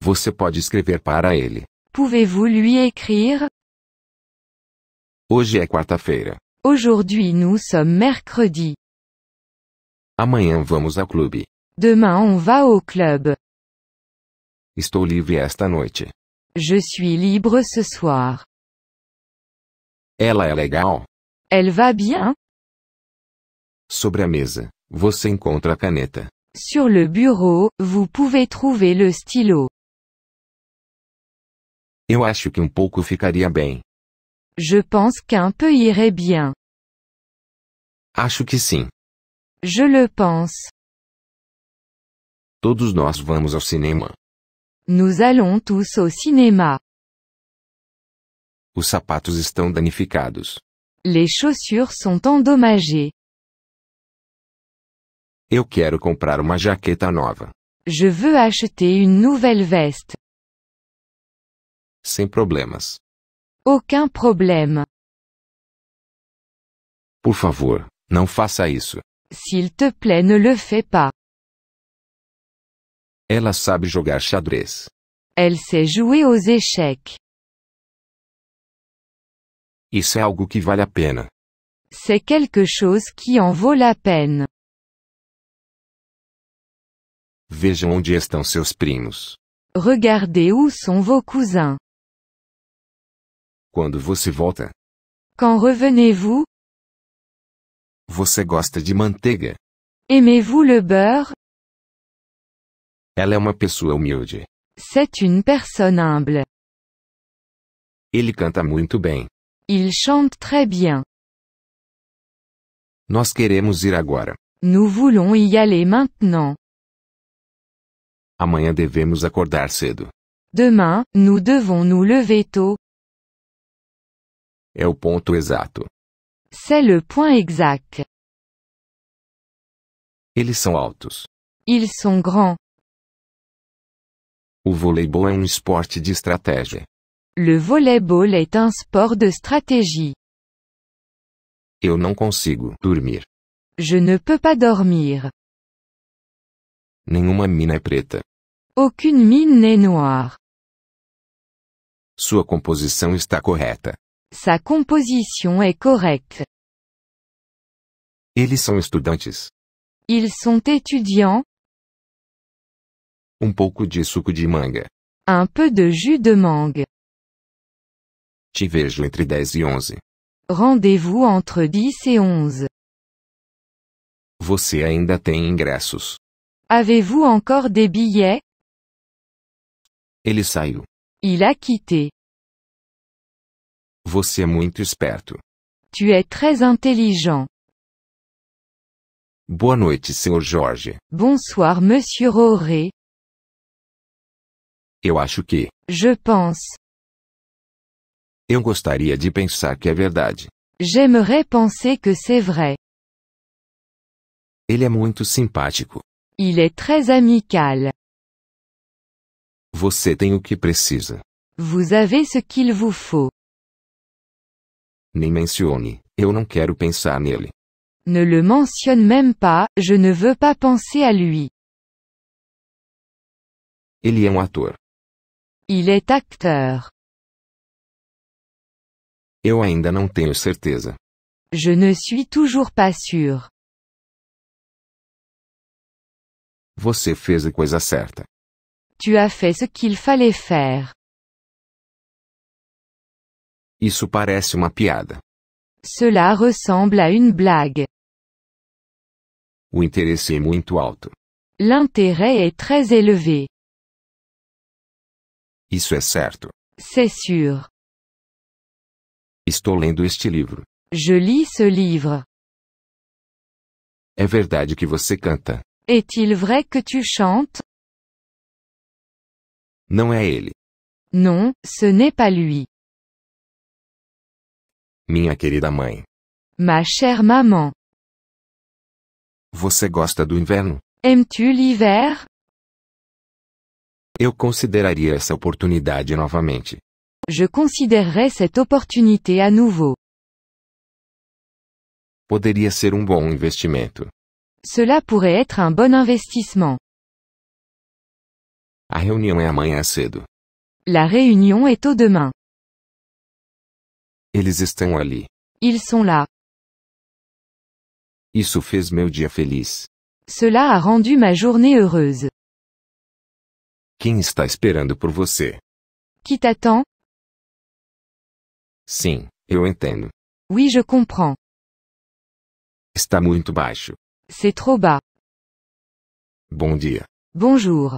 Você pode escrever para ele. Pouvez-vous lui écrire Hoje é quarta-feira. Aujourd'hui nous sommes mercredi. Amanhã vamos ao clube. Demain on va au club. Estou livre esta noite. Je suis libre ce soir. Ela é legal. Elle va bien. Sobre a mesa, você encontra a caneta. Sur le bureau, vous pouvez trouver le stylo. Eu acho que um pouco ficaria bem. Je pense qu'un peu irait bien. Acho que sim. Je le pense. Todos nós vamos ao cinema. Nous allons tous au cinéma. Os sapatos estão danificados. Les chaussures sont endommagées. Eu quero comprar uma jaqueta nova. Je veux acheter une nouvelle veste. Sem problemas. Aucun problème. Por favor, não faça isso. S'il te plaît, ne le fais pas. Ela sabe jogar xadrez. Elle sait jouer aux échecs. Isso é algo que vale a pena. C'est quelque chose qui en vaut la peine. Vejam onde estão seus primos. Regardez où sont vos cousins. Quando você volta, Quand revenez-vous? você gosta de manteiga. Aimez-vous le beurre? Ela é uma pessoa humilde. C'est une personne humble. Ele canta muito bem. Il chante très bien. Nós queremos ir agora. Nous voulons y aller maintenant. Amanhã devemos acordar cedo. Demain, nous devons nous lever tôt. É o ponto exato. C'est le point exact. Eles são altos. Ils sont grands. O voleibol é um esporte de estratégia. Le voleibol est un sport de stratégie. Eu não consigo dormir. Je ne peux pas dormir. Nenhuma mina é preta. Aucune mine n'est noire. Sua composição está correta. Sa composition est correcte. Eles são estudantes. Ils sont étudiants. Um pouco de suco de manga. Un peu de jus de mangue. Te vejo entre 10 e 11. Rendez-vous entre 10 et 11. Você ainda tem ingressos. Avez-vous encore des billets? Ele saiu. Il a quitté. Você é muito esperto. Tu es très intelligent. Boa noite, Sr. Jorge. Bonsoir, Monsieur Roré. Eu acho que. Je pense. Eu gostaria de pensar que é verdade. J'aimerais penser que c'est vrai. Ele é muito simpático. Il est très amical. Você tem o que precisa. Vous avez ce qu'il vous faut. Nem mencione, eu não quero pensar nele. Ne le mentionne même pas, je ne veux pas penser à lui. Ele é um ator. Il est acteur. Eu ainda não tenho certeza. Je ne suis toujours pas sûr. Você fez a coisa certa. Tu as fait ce qu'il fallait faire. Isso parece uma piada. Cela ressemble à une blague. O interesse é muito alto. L'intérêt est très élevé. Isso é certo. C'est sûr. Estou lendo este livro. Je lis ce livre. É verdade que você canta. Est-il vrai que tu chantes? Não é ele. Non, ce n'est pas lui. Minha querida mãe. Ma chère maman. Você gosta do inverno? Aimes-tu l'hiver? Eu consideraria essa oportunidade novamente. Je considérerais cette opportunité à nouveau. Poderia ser um bom investimento. Cela pourrait être un bon investissement. A reunião é amanhã cedo. La réunion est au demain. Eles estão ali. Ils sont là. Isso fez meu dia feliz. Cela a rendu ma journée heureuse. Quem está esperando por você? Qui t'attend? Sim, eu entendo. Oui, je comprends. Está muito baixo. C'est trop bas. Bom dia. Bonjour.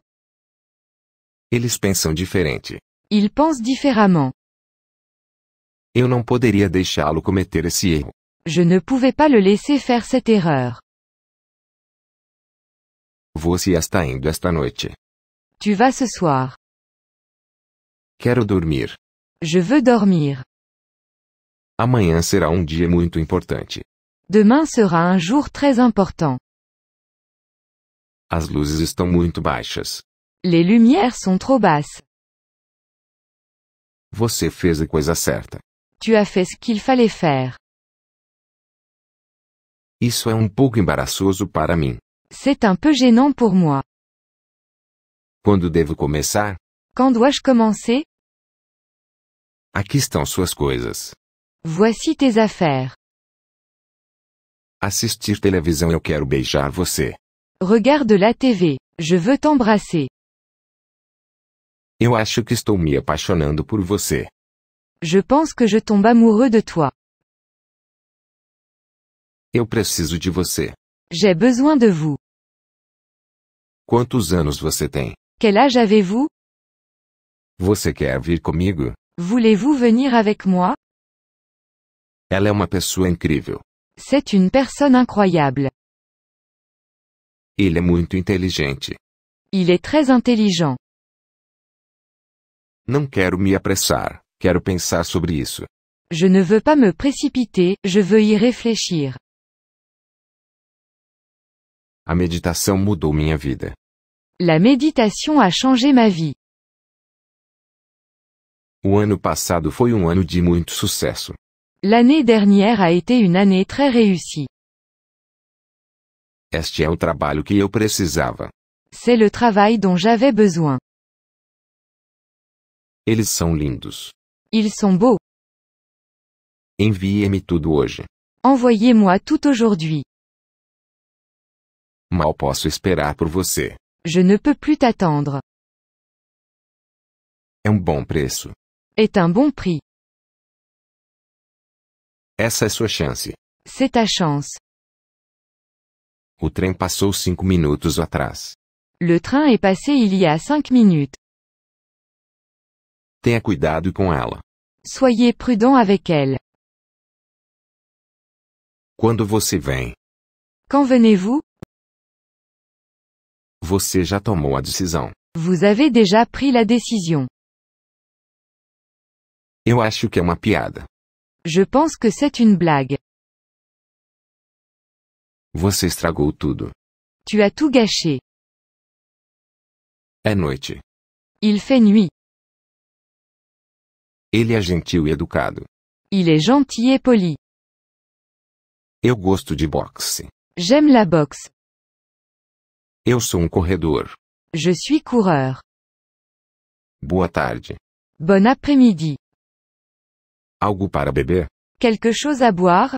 Eles pensam diferente. Ils pensent différemment. Eu não poderia deixá-lo cometer esse erro. Je ne pouvais pas le laisser faire cette erreur. Você está indo esta noite. Tu vas ce soir. Quero dormir. Je veux dormir. Amanhã será um dia muito importante. Demain sera un jour très important. As luzes estão muito baixas. Les lumières sont trop basses. Você fez a coisa certa. Tu as fait ce qu'il fallait faire. Isso é um pouco embaraçoso para mim. C'est un peu gênant pour moi. Quando devo começar? Quand dois-je commencer? Aqui estão suas coisas. Voici tes affaires. Assistir televisão eu quero beijar você. Regarde la TV. Je veux t'embrasser. Eu acho que estou me apaixonando por você. Je pense que je tombe amoureux de toi. Eu preciso de você. J'ai besoin de vous. Quantos anos você tem? Quel âge avez-vous? Você quer vir comigo? Voulez-vous venir avec moi? Ela é uma pessoa incrível. C'est une personne incroyable. Ele é muito inteligente. Il est très intelligent. Não quero me apressar. Quero pensar sobre isso. Je ne veux pas me précipiter, je veux y réfléchir. A meditação mudou minha vida. La méditation a changé ma vie. O ano passado foi um ano de muito sucesso. L'année dernière a été une année très réussie. Este é o trabalho que eu precisava. C'est le travail dont j'avais besoin. Eles são lindos. Ils sont beaux. Envie-me tudo hoje. Envoyez-moi tout aujourd'hui. Mal posso esperar por você. Je ne peux plus t'attendre. un um bon bom preço. Est un bon prix. Essa é sua chance. C'est ta chance. O trem passou cinco minutos atrás. Le train est passé il y a cinq minutes. Tenha cuidado com ela. Soyez prudent avec elle. Quando você vem? Quand venez-vous Você já tomou a decisão. Vous avez déjà pris la décision. Eu acho que é uma piada. Je pense que c'est une blague. Você estragou tudo. Tu as tout gâché. É noite. Il fait nuit. Ele é gentil e educado. Il est gentil et poli. Eu gosto de boxe. J'aime la boxe. Eu sou um corredor. Je suis coureur. Boa tarde. Bon après-midi. Algo para beber? Quelque chose à boire?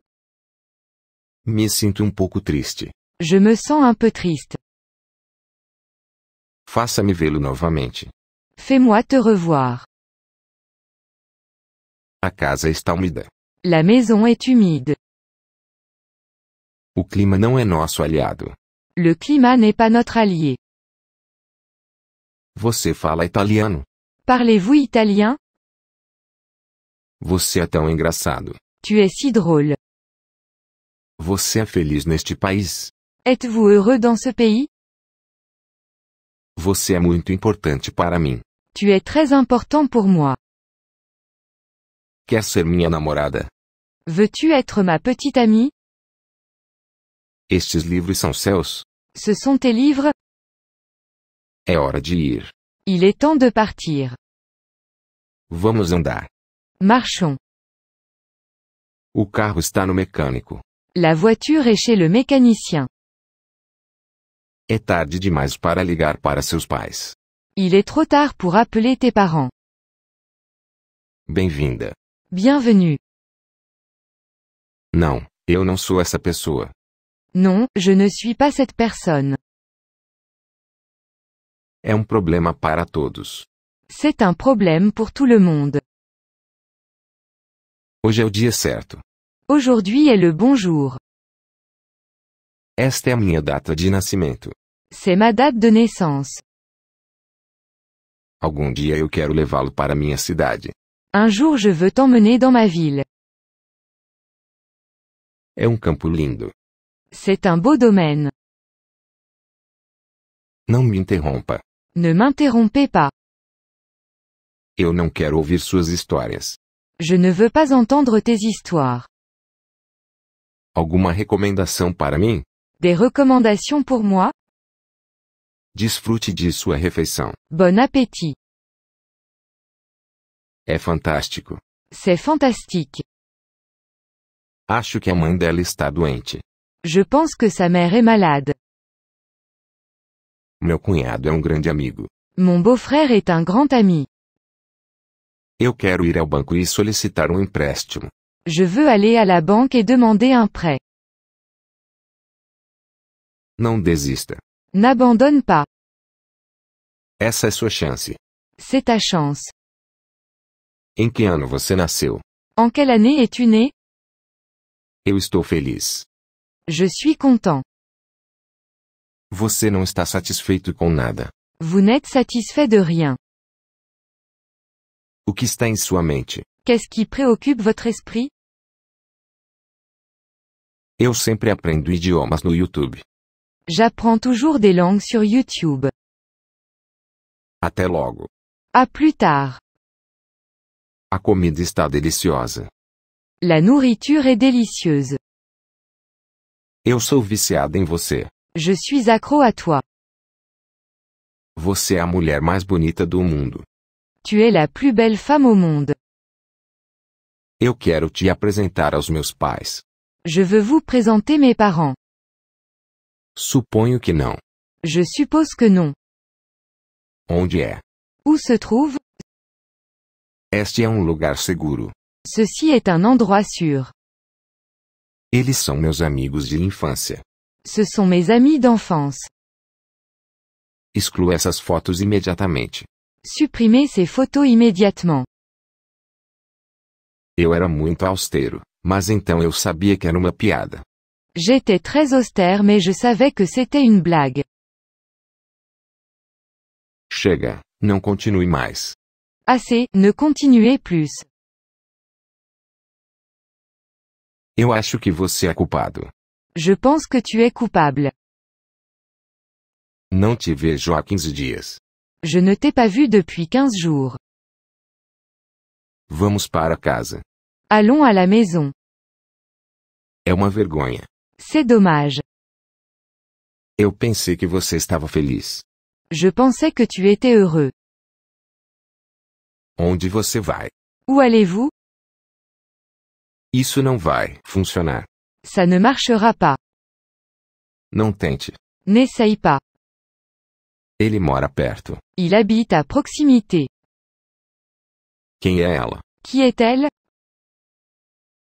Me sinto um pouco triste. Je me sens un peu triste. Faça-me vê-lo novamente. Fais-moi te revoir. A casa está úmida. La maison est humide. O clima não é nosso aliado. Le climat n'est pas notre allié. Você fala italiano? Parlez-vous italien? Vous êtes tão engraçado. Tu es si drôle. Você é feliz neste país? Êtes-vous heureux dans ce pays? Vous êtes muito importante para mim. Tu es très important pour moi. Quer ser minha namorada? Veux-tu être ma petite amie? Estes livros são seus. Ce sont tes livres. É hora de ir. Il est temps de partir. Vamos andar. Marchons. O carro está no mecânico. La voiture est chez le mécanicien. É tarde demais para ligar para seus pais. Il est trop tard pour appeler tes parents. Bem-vinda. Bienvenue. Não, eu não sou essa pessoa. Non, je ne suis pas cette personne. É um problema para todos. C'est un problème pour tout le monde. Hoje é o dia certo. Aujourd'hui est le bon jour. Esta é a minha data de nascimento. C'est ma date de naissance. Algum dia eu quero levá-lo para minha cidade. Un jour je veux t'emmener dans ma ville. É um campo lindo. C'est un beau domaine. Não me interrompa. Ne m'interrompez pas. Eu não quero ouvir suas histórias. Je ne veux pas entendre tes histoires. Alguma recomendação para mim? Des recommandations pour moi? Desfrute de sua refeição. Bon appétit. É fantástico. C'est fantastique. Acho que a mãe dela está doente. Je pense que sa mère est malade. Meu cunhado é um grande amigo. Mon beau-frère est un grand ami. Eu quero ir ao banco e solicitar um empréstimo. Je veux aller à la banque et demander un prêt. Não desista. N'abandonne pas. Essa é sua chance. C'est ta chance. Em que ano você nasceu? En quelle année es-tu né? Eu estou feliz. Je suis content. Você não está satisfeito com nada. Vous n'êtes satisfait de rien. O que está em sua mente? Qu'est-ce qui préoccupe votre esprit Eu sempre aprendo idiomas no YouTube. J'apprends toujours des langues sur YouTube. Até logo. À plus tard. A comida está deliciosa. La nourriture est délicieuse. Eu sou viciada em você. Je suis accro à toi. Você é a mulher mais bonita do mundo. Tu es la plus belle femme au monde. Eu quero te apresentar aos meus pais. Je veux vous présenter mes parents. Suponho que não. Je suppose que non. Onde é? Où se trouve? Este é um lugar seguro. Ceci est un endroit sûr. Eles são meus amigos de infância. Ce sont mes amis d'enfance. Exclua essas fotos imediatamente. Supprimez ces photos immédiatement. Eu era muito austero, mas então eu sabia que era uma piada. J'étais très austère mais je savais que c'était une blague. Chega, não continue mais. Assez, ne continuez plus. Eu acho que você é culpado. Je pense que tu es coupable. Não te vejo há 15 dias. Je ne t'ai pas vu depuis 15 jours. Vamos para casa. Allons à la maison. É uma vergonha. C'est dommage. Eu pensei que você estava feliz. Je pensais que tu étais heureux. Onde você vai? Où allez-vous isso não vai funcionar. Ça ne marchera pas. Não tente. N'essaye pas. Ele mora perto. Il habite à proximité. Quem é ela? Qui est-elle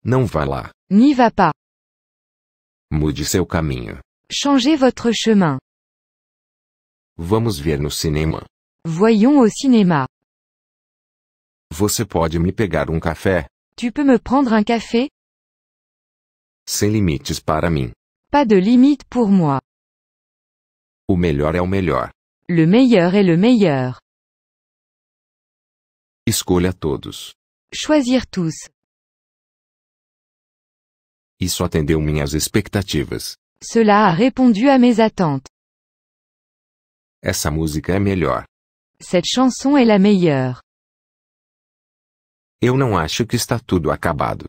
Não vá lá. N'y va pas. Mude seu caminho. Changez votre chemin. Vamos ver no cinema. Voyons au cinéma. Você pode me pegar um café? Tu peux me prendre un café? Sem limites para mim. Pas de limite pour moi. O melhor é o melhor. Le meilleur est le meilleur. Escolha todos. Choisir tous. Isso atendeu minhas expectativas. Cela a répondu à mes attentes. Essa música é melhor. Cette chanson est la meilleure. Eu não acho que está tudo acabado.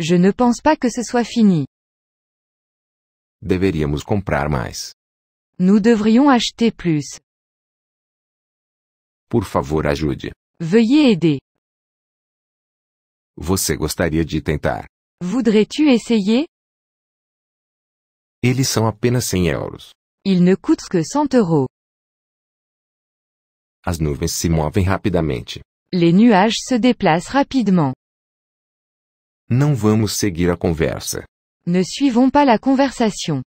Je ne pense pas que ce soit fini. Deveríamos comprar mais. Nous devrions acheter plus. Por favor, ajude. Veuillez aider. Você gostaria de tentar? Voudrais-tu essayer? Eles são apenas 100 euros. Ils ne coûtent que 100 euros. As nuvens se movem rapidamente. Les nuages se déplacent rapidement. Não vamos seguir a conversa. Ne suivons pas la conversation.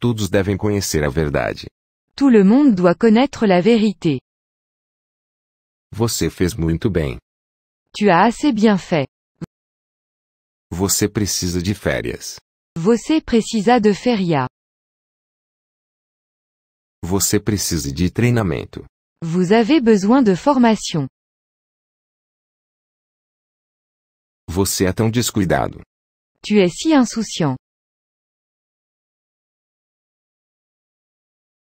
Todos devem conhecer a verdade. Tout le monde doit connaître la vérité. Você fez muito bem. Tu as assez bien fait. Você precisa de férias. Você precisa de feria. Você precisa de treinamento. Vous avez besoin de formation. Você é tão descuidado. Tu es si insouciant.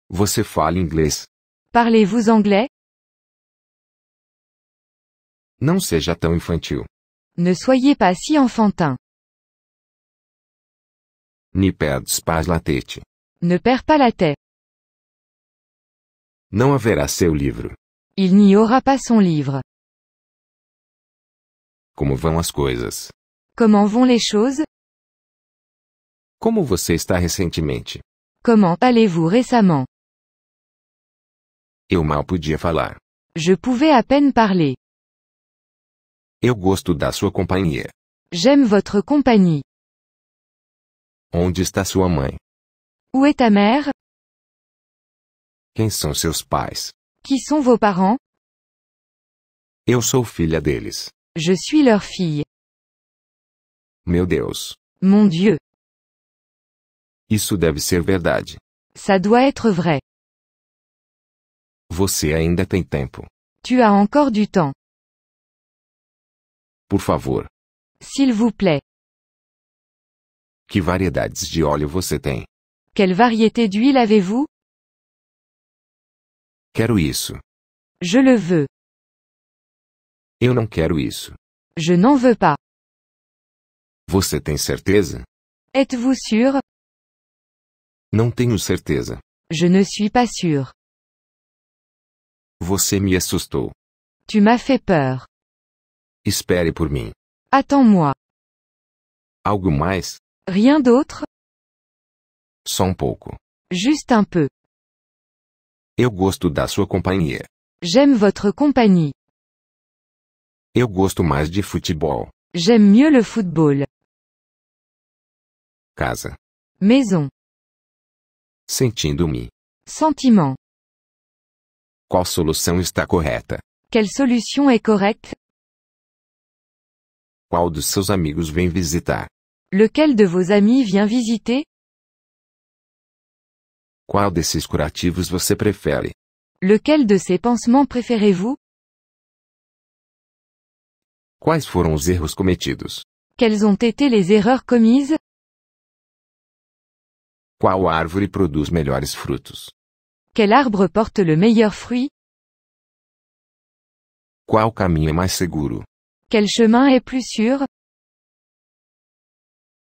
Você fala inglês. Parlez-vous anglais Não seja tão infantil. Ne soyez pas si enfantin. Ne perds pas la tête. Ne perds pas la tête. Não haverá seu livro. Il n'y aura pas son livre. Como vão as coisas? Comment vont les choses? Como você está recentemente? Comment allez-vous récemment? Eu mal podia falar. Je pouvais à peine parler. Eu gosto da sua companhia. J'aime votre compagnie. Onde está sua mãe? Où est ta mère? Quem são seus pais? Qui sont vos parents? Eu sou filha deles. Je suis leur fille. Meu Deus. Mon Dieu. Isso deve ser verdade. Ça doit être vrai. Você ainda tem tempo. Tu as encore du temps. Por favor. S'il vous plaît. Que variedades de óleo você tem? Quelle variété d'huile avez-vous? Quero isso. Je le veux. Eu não quero isso. Je n'en veux pas. Você tem certeza? Êtes-vous sûr? Não tenho certeza. Je ne suis pas sûr. Você me assustou. Tu m'as fait peur. Espere por mim. Attends-moi. Algo mais? Rien d'autre? Só um pouco. Juste un peu. Eu gosto da sua companhia. J'aime votre compagnie. Eu gosto mais de futebol. J'aime mieux le football. Casa. Maison. Sentindo-me. Sentiment. Qual solução está correta? Quelle solution est correcte? Qual dos seus amigos vem visitar? Lequel de vos amis vient visiter? Qual desses curativos você prefere? Lequel de ces pansements préférez-vous? Quais foram os erros cometidos? Quelles ont été les erreurs commises? Qual árvore produz melhores frutos? Quel arbre porte le meilleur fruit? Qual caminho é mais seguro? Quel chemin est plus sûr?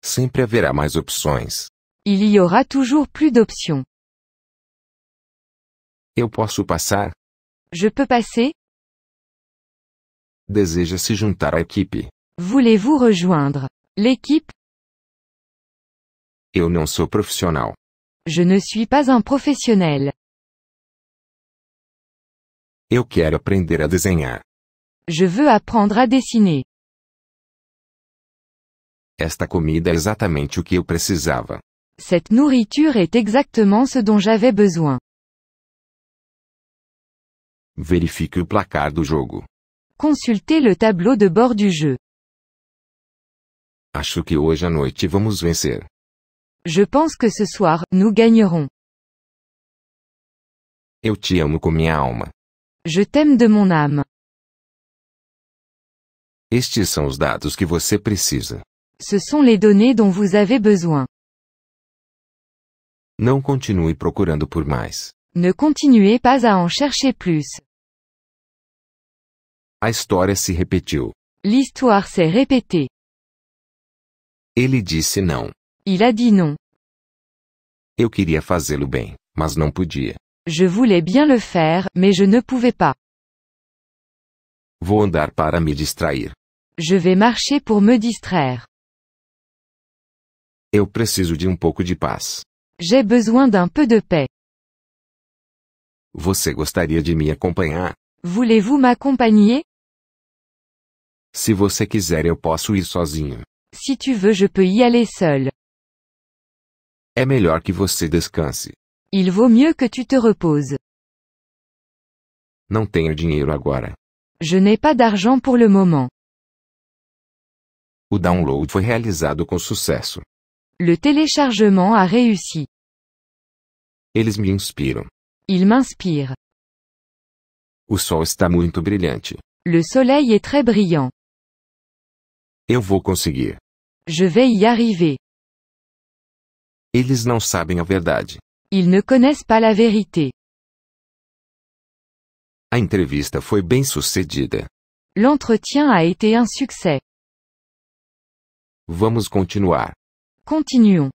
Sempre haverá mais opções. Il y aura toujours plus d'options. Eu posso passar? Je peux passer? Deseja se juntar à equipe? Voulez-vous rejoindre l'équipe? Eu não sou profissional. Je ne suis pas un professionnel. Eu quero aprender a desenhar. Je veux apprendre à dessiner. Esta comida é exatamente o que eu precisava. Cette nourriture est exactement ce dont j'avais besoin. Verifique o placar do jogo. Consultez le tableau de bord du jeu. Acho que hoje à noite vamos vencer. Je pense que ce soir, nous gagnerons. Eu te amo com minha alma. Je t'aime de mon âme. Estes são os dados que você precisa. Ce sont les données dont vous avez besoin. Não continue procurando por mais. Ne continuez pas à en chercher plus. A história se repetiu. L'histoire s'est répétée. Ele disse não. Il a dit non. Eu queria fazê-lo bem, mas não podia. Je voulais bien le faire, mais je ne pouvais pas. Vou andar para me distrair. Je vais marcher pour me distraire. Eu preciso de um pouco de paz. J'ai besoin d'un peu de paix. Você gostaria de me acompanhar? Voulez-vous m'accompagner se você quiser, eu posso ir sozinho. Si tu veux, je peux y aller seul. É melhor que você descanse. Il vaut mieux que tu te reposes. Não tenho dinheiro agora. Je n'ai pas d'argent pour le moment. O download foi realizado com sucesso. Le téléchargement a réussi. Eles me inspiram. Ils m'inspirent. O sol está muito brilhante. Le soleil est très brillant. Eu vou conseguir. Je vais y arriver. Eles não sabem a verdade. Ils ne connaissent pas la vérité. A entrevista foi bem sucedida. L'entretien a été un succès. Vamos continuar. Continuons.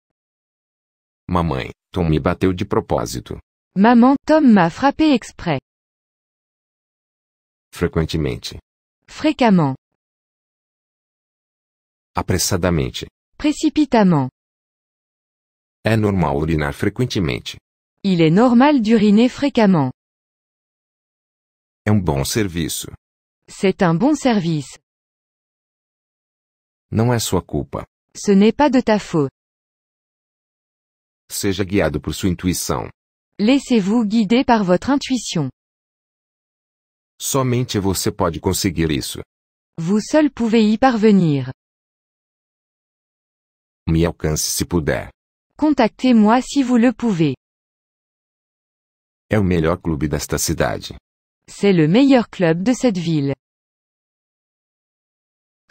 Mamãe, Tom me bateu de propósito. Maman, Tom m'a frappé exprès. Frequentemente. Fréquemment apressadamente. Précipitamment. É normal urinar frequentemente. Il est normal d'uriner fréquemment. É um bom serviço. C'est un bon service. Não é sua culpa. Ce n'est pas de ta faute. Seja guiado por sua intuição. Laissez-vous guider par votre intuition. Somente você pode conseguir isso. Vous seul pouvez y parvenir. alcance Contactez-moi si vous le pouvez. C'est le meilleur club de cette ville.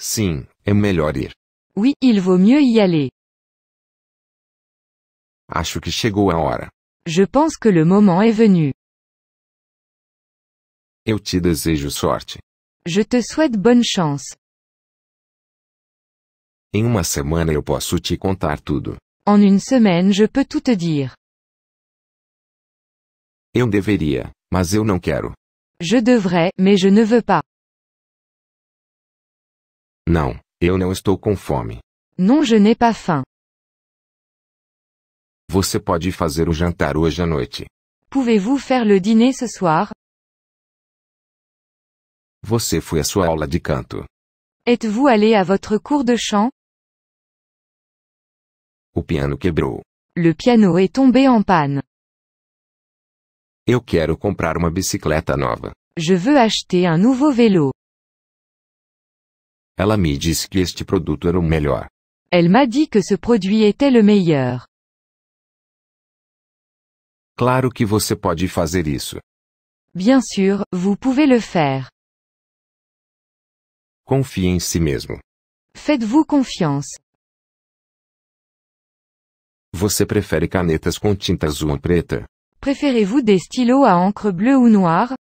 Sim, é melhor ir. Oui, il vaut mieux y aller. Acho que chegou a hora. Je pense que le moment est venu. Je te souhaite bonne chance. Em uma semana eu posso te contar tudo. En une semaine je peux tout te dire. Eu deveria, mas eu não quero. Je devrais, mais je ne veux pas. Não, eu não estou com fome. Non, je n'ai pas faim. Você pode fazer o jantar hoje à noite. Pouvez-vous faire le dîner ce soir? Você foi à sua aula de canto. Êtes-vous allé à votre cours de chant? O piano quebrou. Le piano est tombé en panne. Eu quero comprar uma bicicleta nova. Je veux acheter un nouveau vélo. Ela me disse que este produto era o melhor. Elle m'a dit que ce produit était le meilleur. Claro que você pode fazer isso. Bien sûr, vous pouvez le faire. Confie em si mesmo. Faites-vous confiance. Você prefere canetas com tinta azul ou preta? Préférez-vous des stylos à encre bleue ou noire?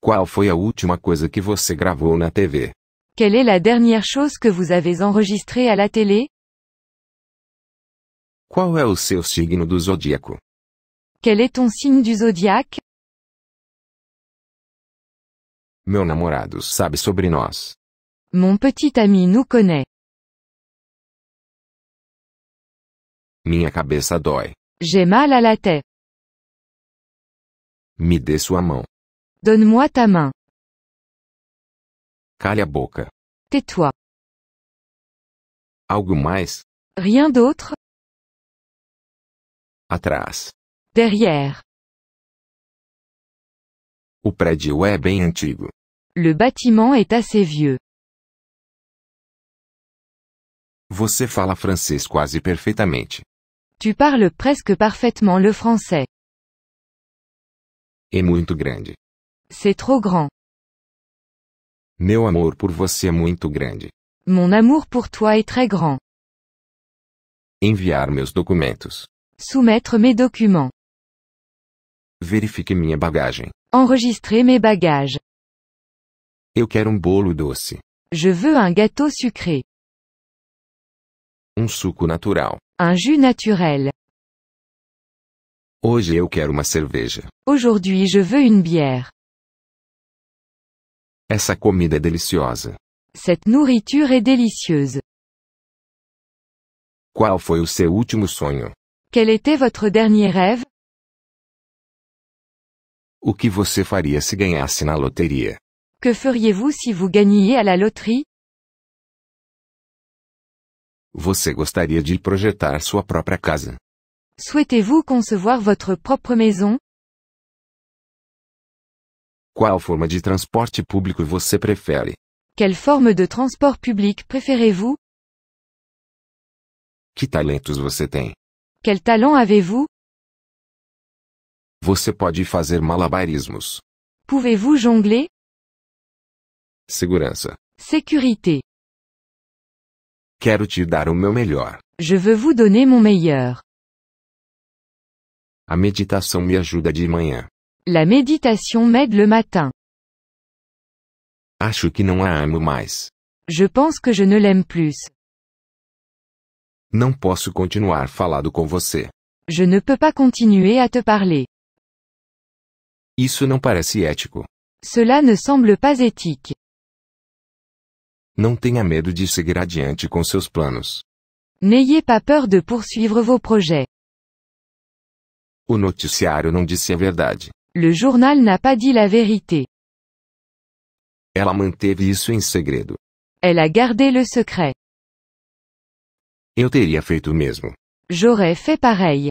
Qual foi a última coisa que você gravou na TV? Quelle est la dernière chose que vous avez enregistrée à la télé? Qual é o seu signo do zodíaco? Quel est ton signe du zodiaque? Meu namorado sabe sobre nós. Mon petit ami nous connaît. Minha cabeça dói. J'ai mal à la tête. Me dê sua mão. Donne-moi ta main. Calha a boca. Tais-toi. Algo mais? Rien d'autre? Atrás. Derrière. O prédio é bem antigo. Le bâtiment est assez vieux. Você fala francês quase perfeitamente. Tu parles presque parfaitement le français. É muito grande. C'est trop grand. Meu amor por você é muito grande. Mon amour pour toi est très grand. Enviar meus documents. Soumettre mes documents. Verifique minha bagagem. Enregistrer mes bagages. Eu quero un um bolo doce. Je veux un gâteau sucré. Um suco natural. Un jus naturel. Aujourd'hui je veux une bière. Essa comida est deliciosa. Cette nourriture est délicieuse. Qual foi o seu último sonho? Quel était votre dernier rêve? O que você faria se ganhasse na loteria? Que feriez-vous si vous gagniez à la loterie? Você gostaria de projetar sua própria casa? Souhaitez-vous concevoir votre propre maison? Qual forma de transporte público você prefere? Quelle forme de transport public préférez-vous? Que talentos você tem? Quel talent avez-vous? Você pode fazer malabarismos. Pouvez-vous jongler? Segurança. Sécurité. Quero te dar o meu melhor. Je veux vous donner mon meilleur. A meditação me ajuda de manhã. La méditation m'aide le matin. Acho que não a amo mais. Je pense que je ne l'aime plus. Não posso continuar falado com você. Je ne peux pas continuer à te parler. Isso não parece ético. Cela ne semble pas éthique. Não tenha medo de seguir adiante com seus planos. N'ayez pas peur de poursuivre vos projets. O noticiário não disse a verdade. Le journal n'a pas dit la vérité. Ela manteve isso em segredo. Elle a gardé le secret. Eu teria feito o mesmo. J'aurais fait pareil.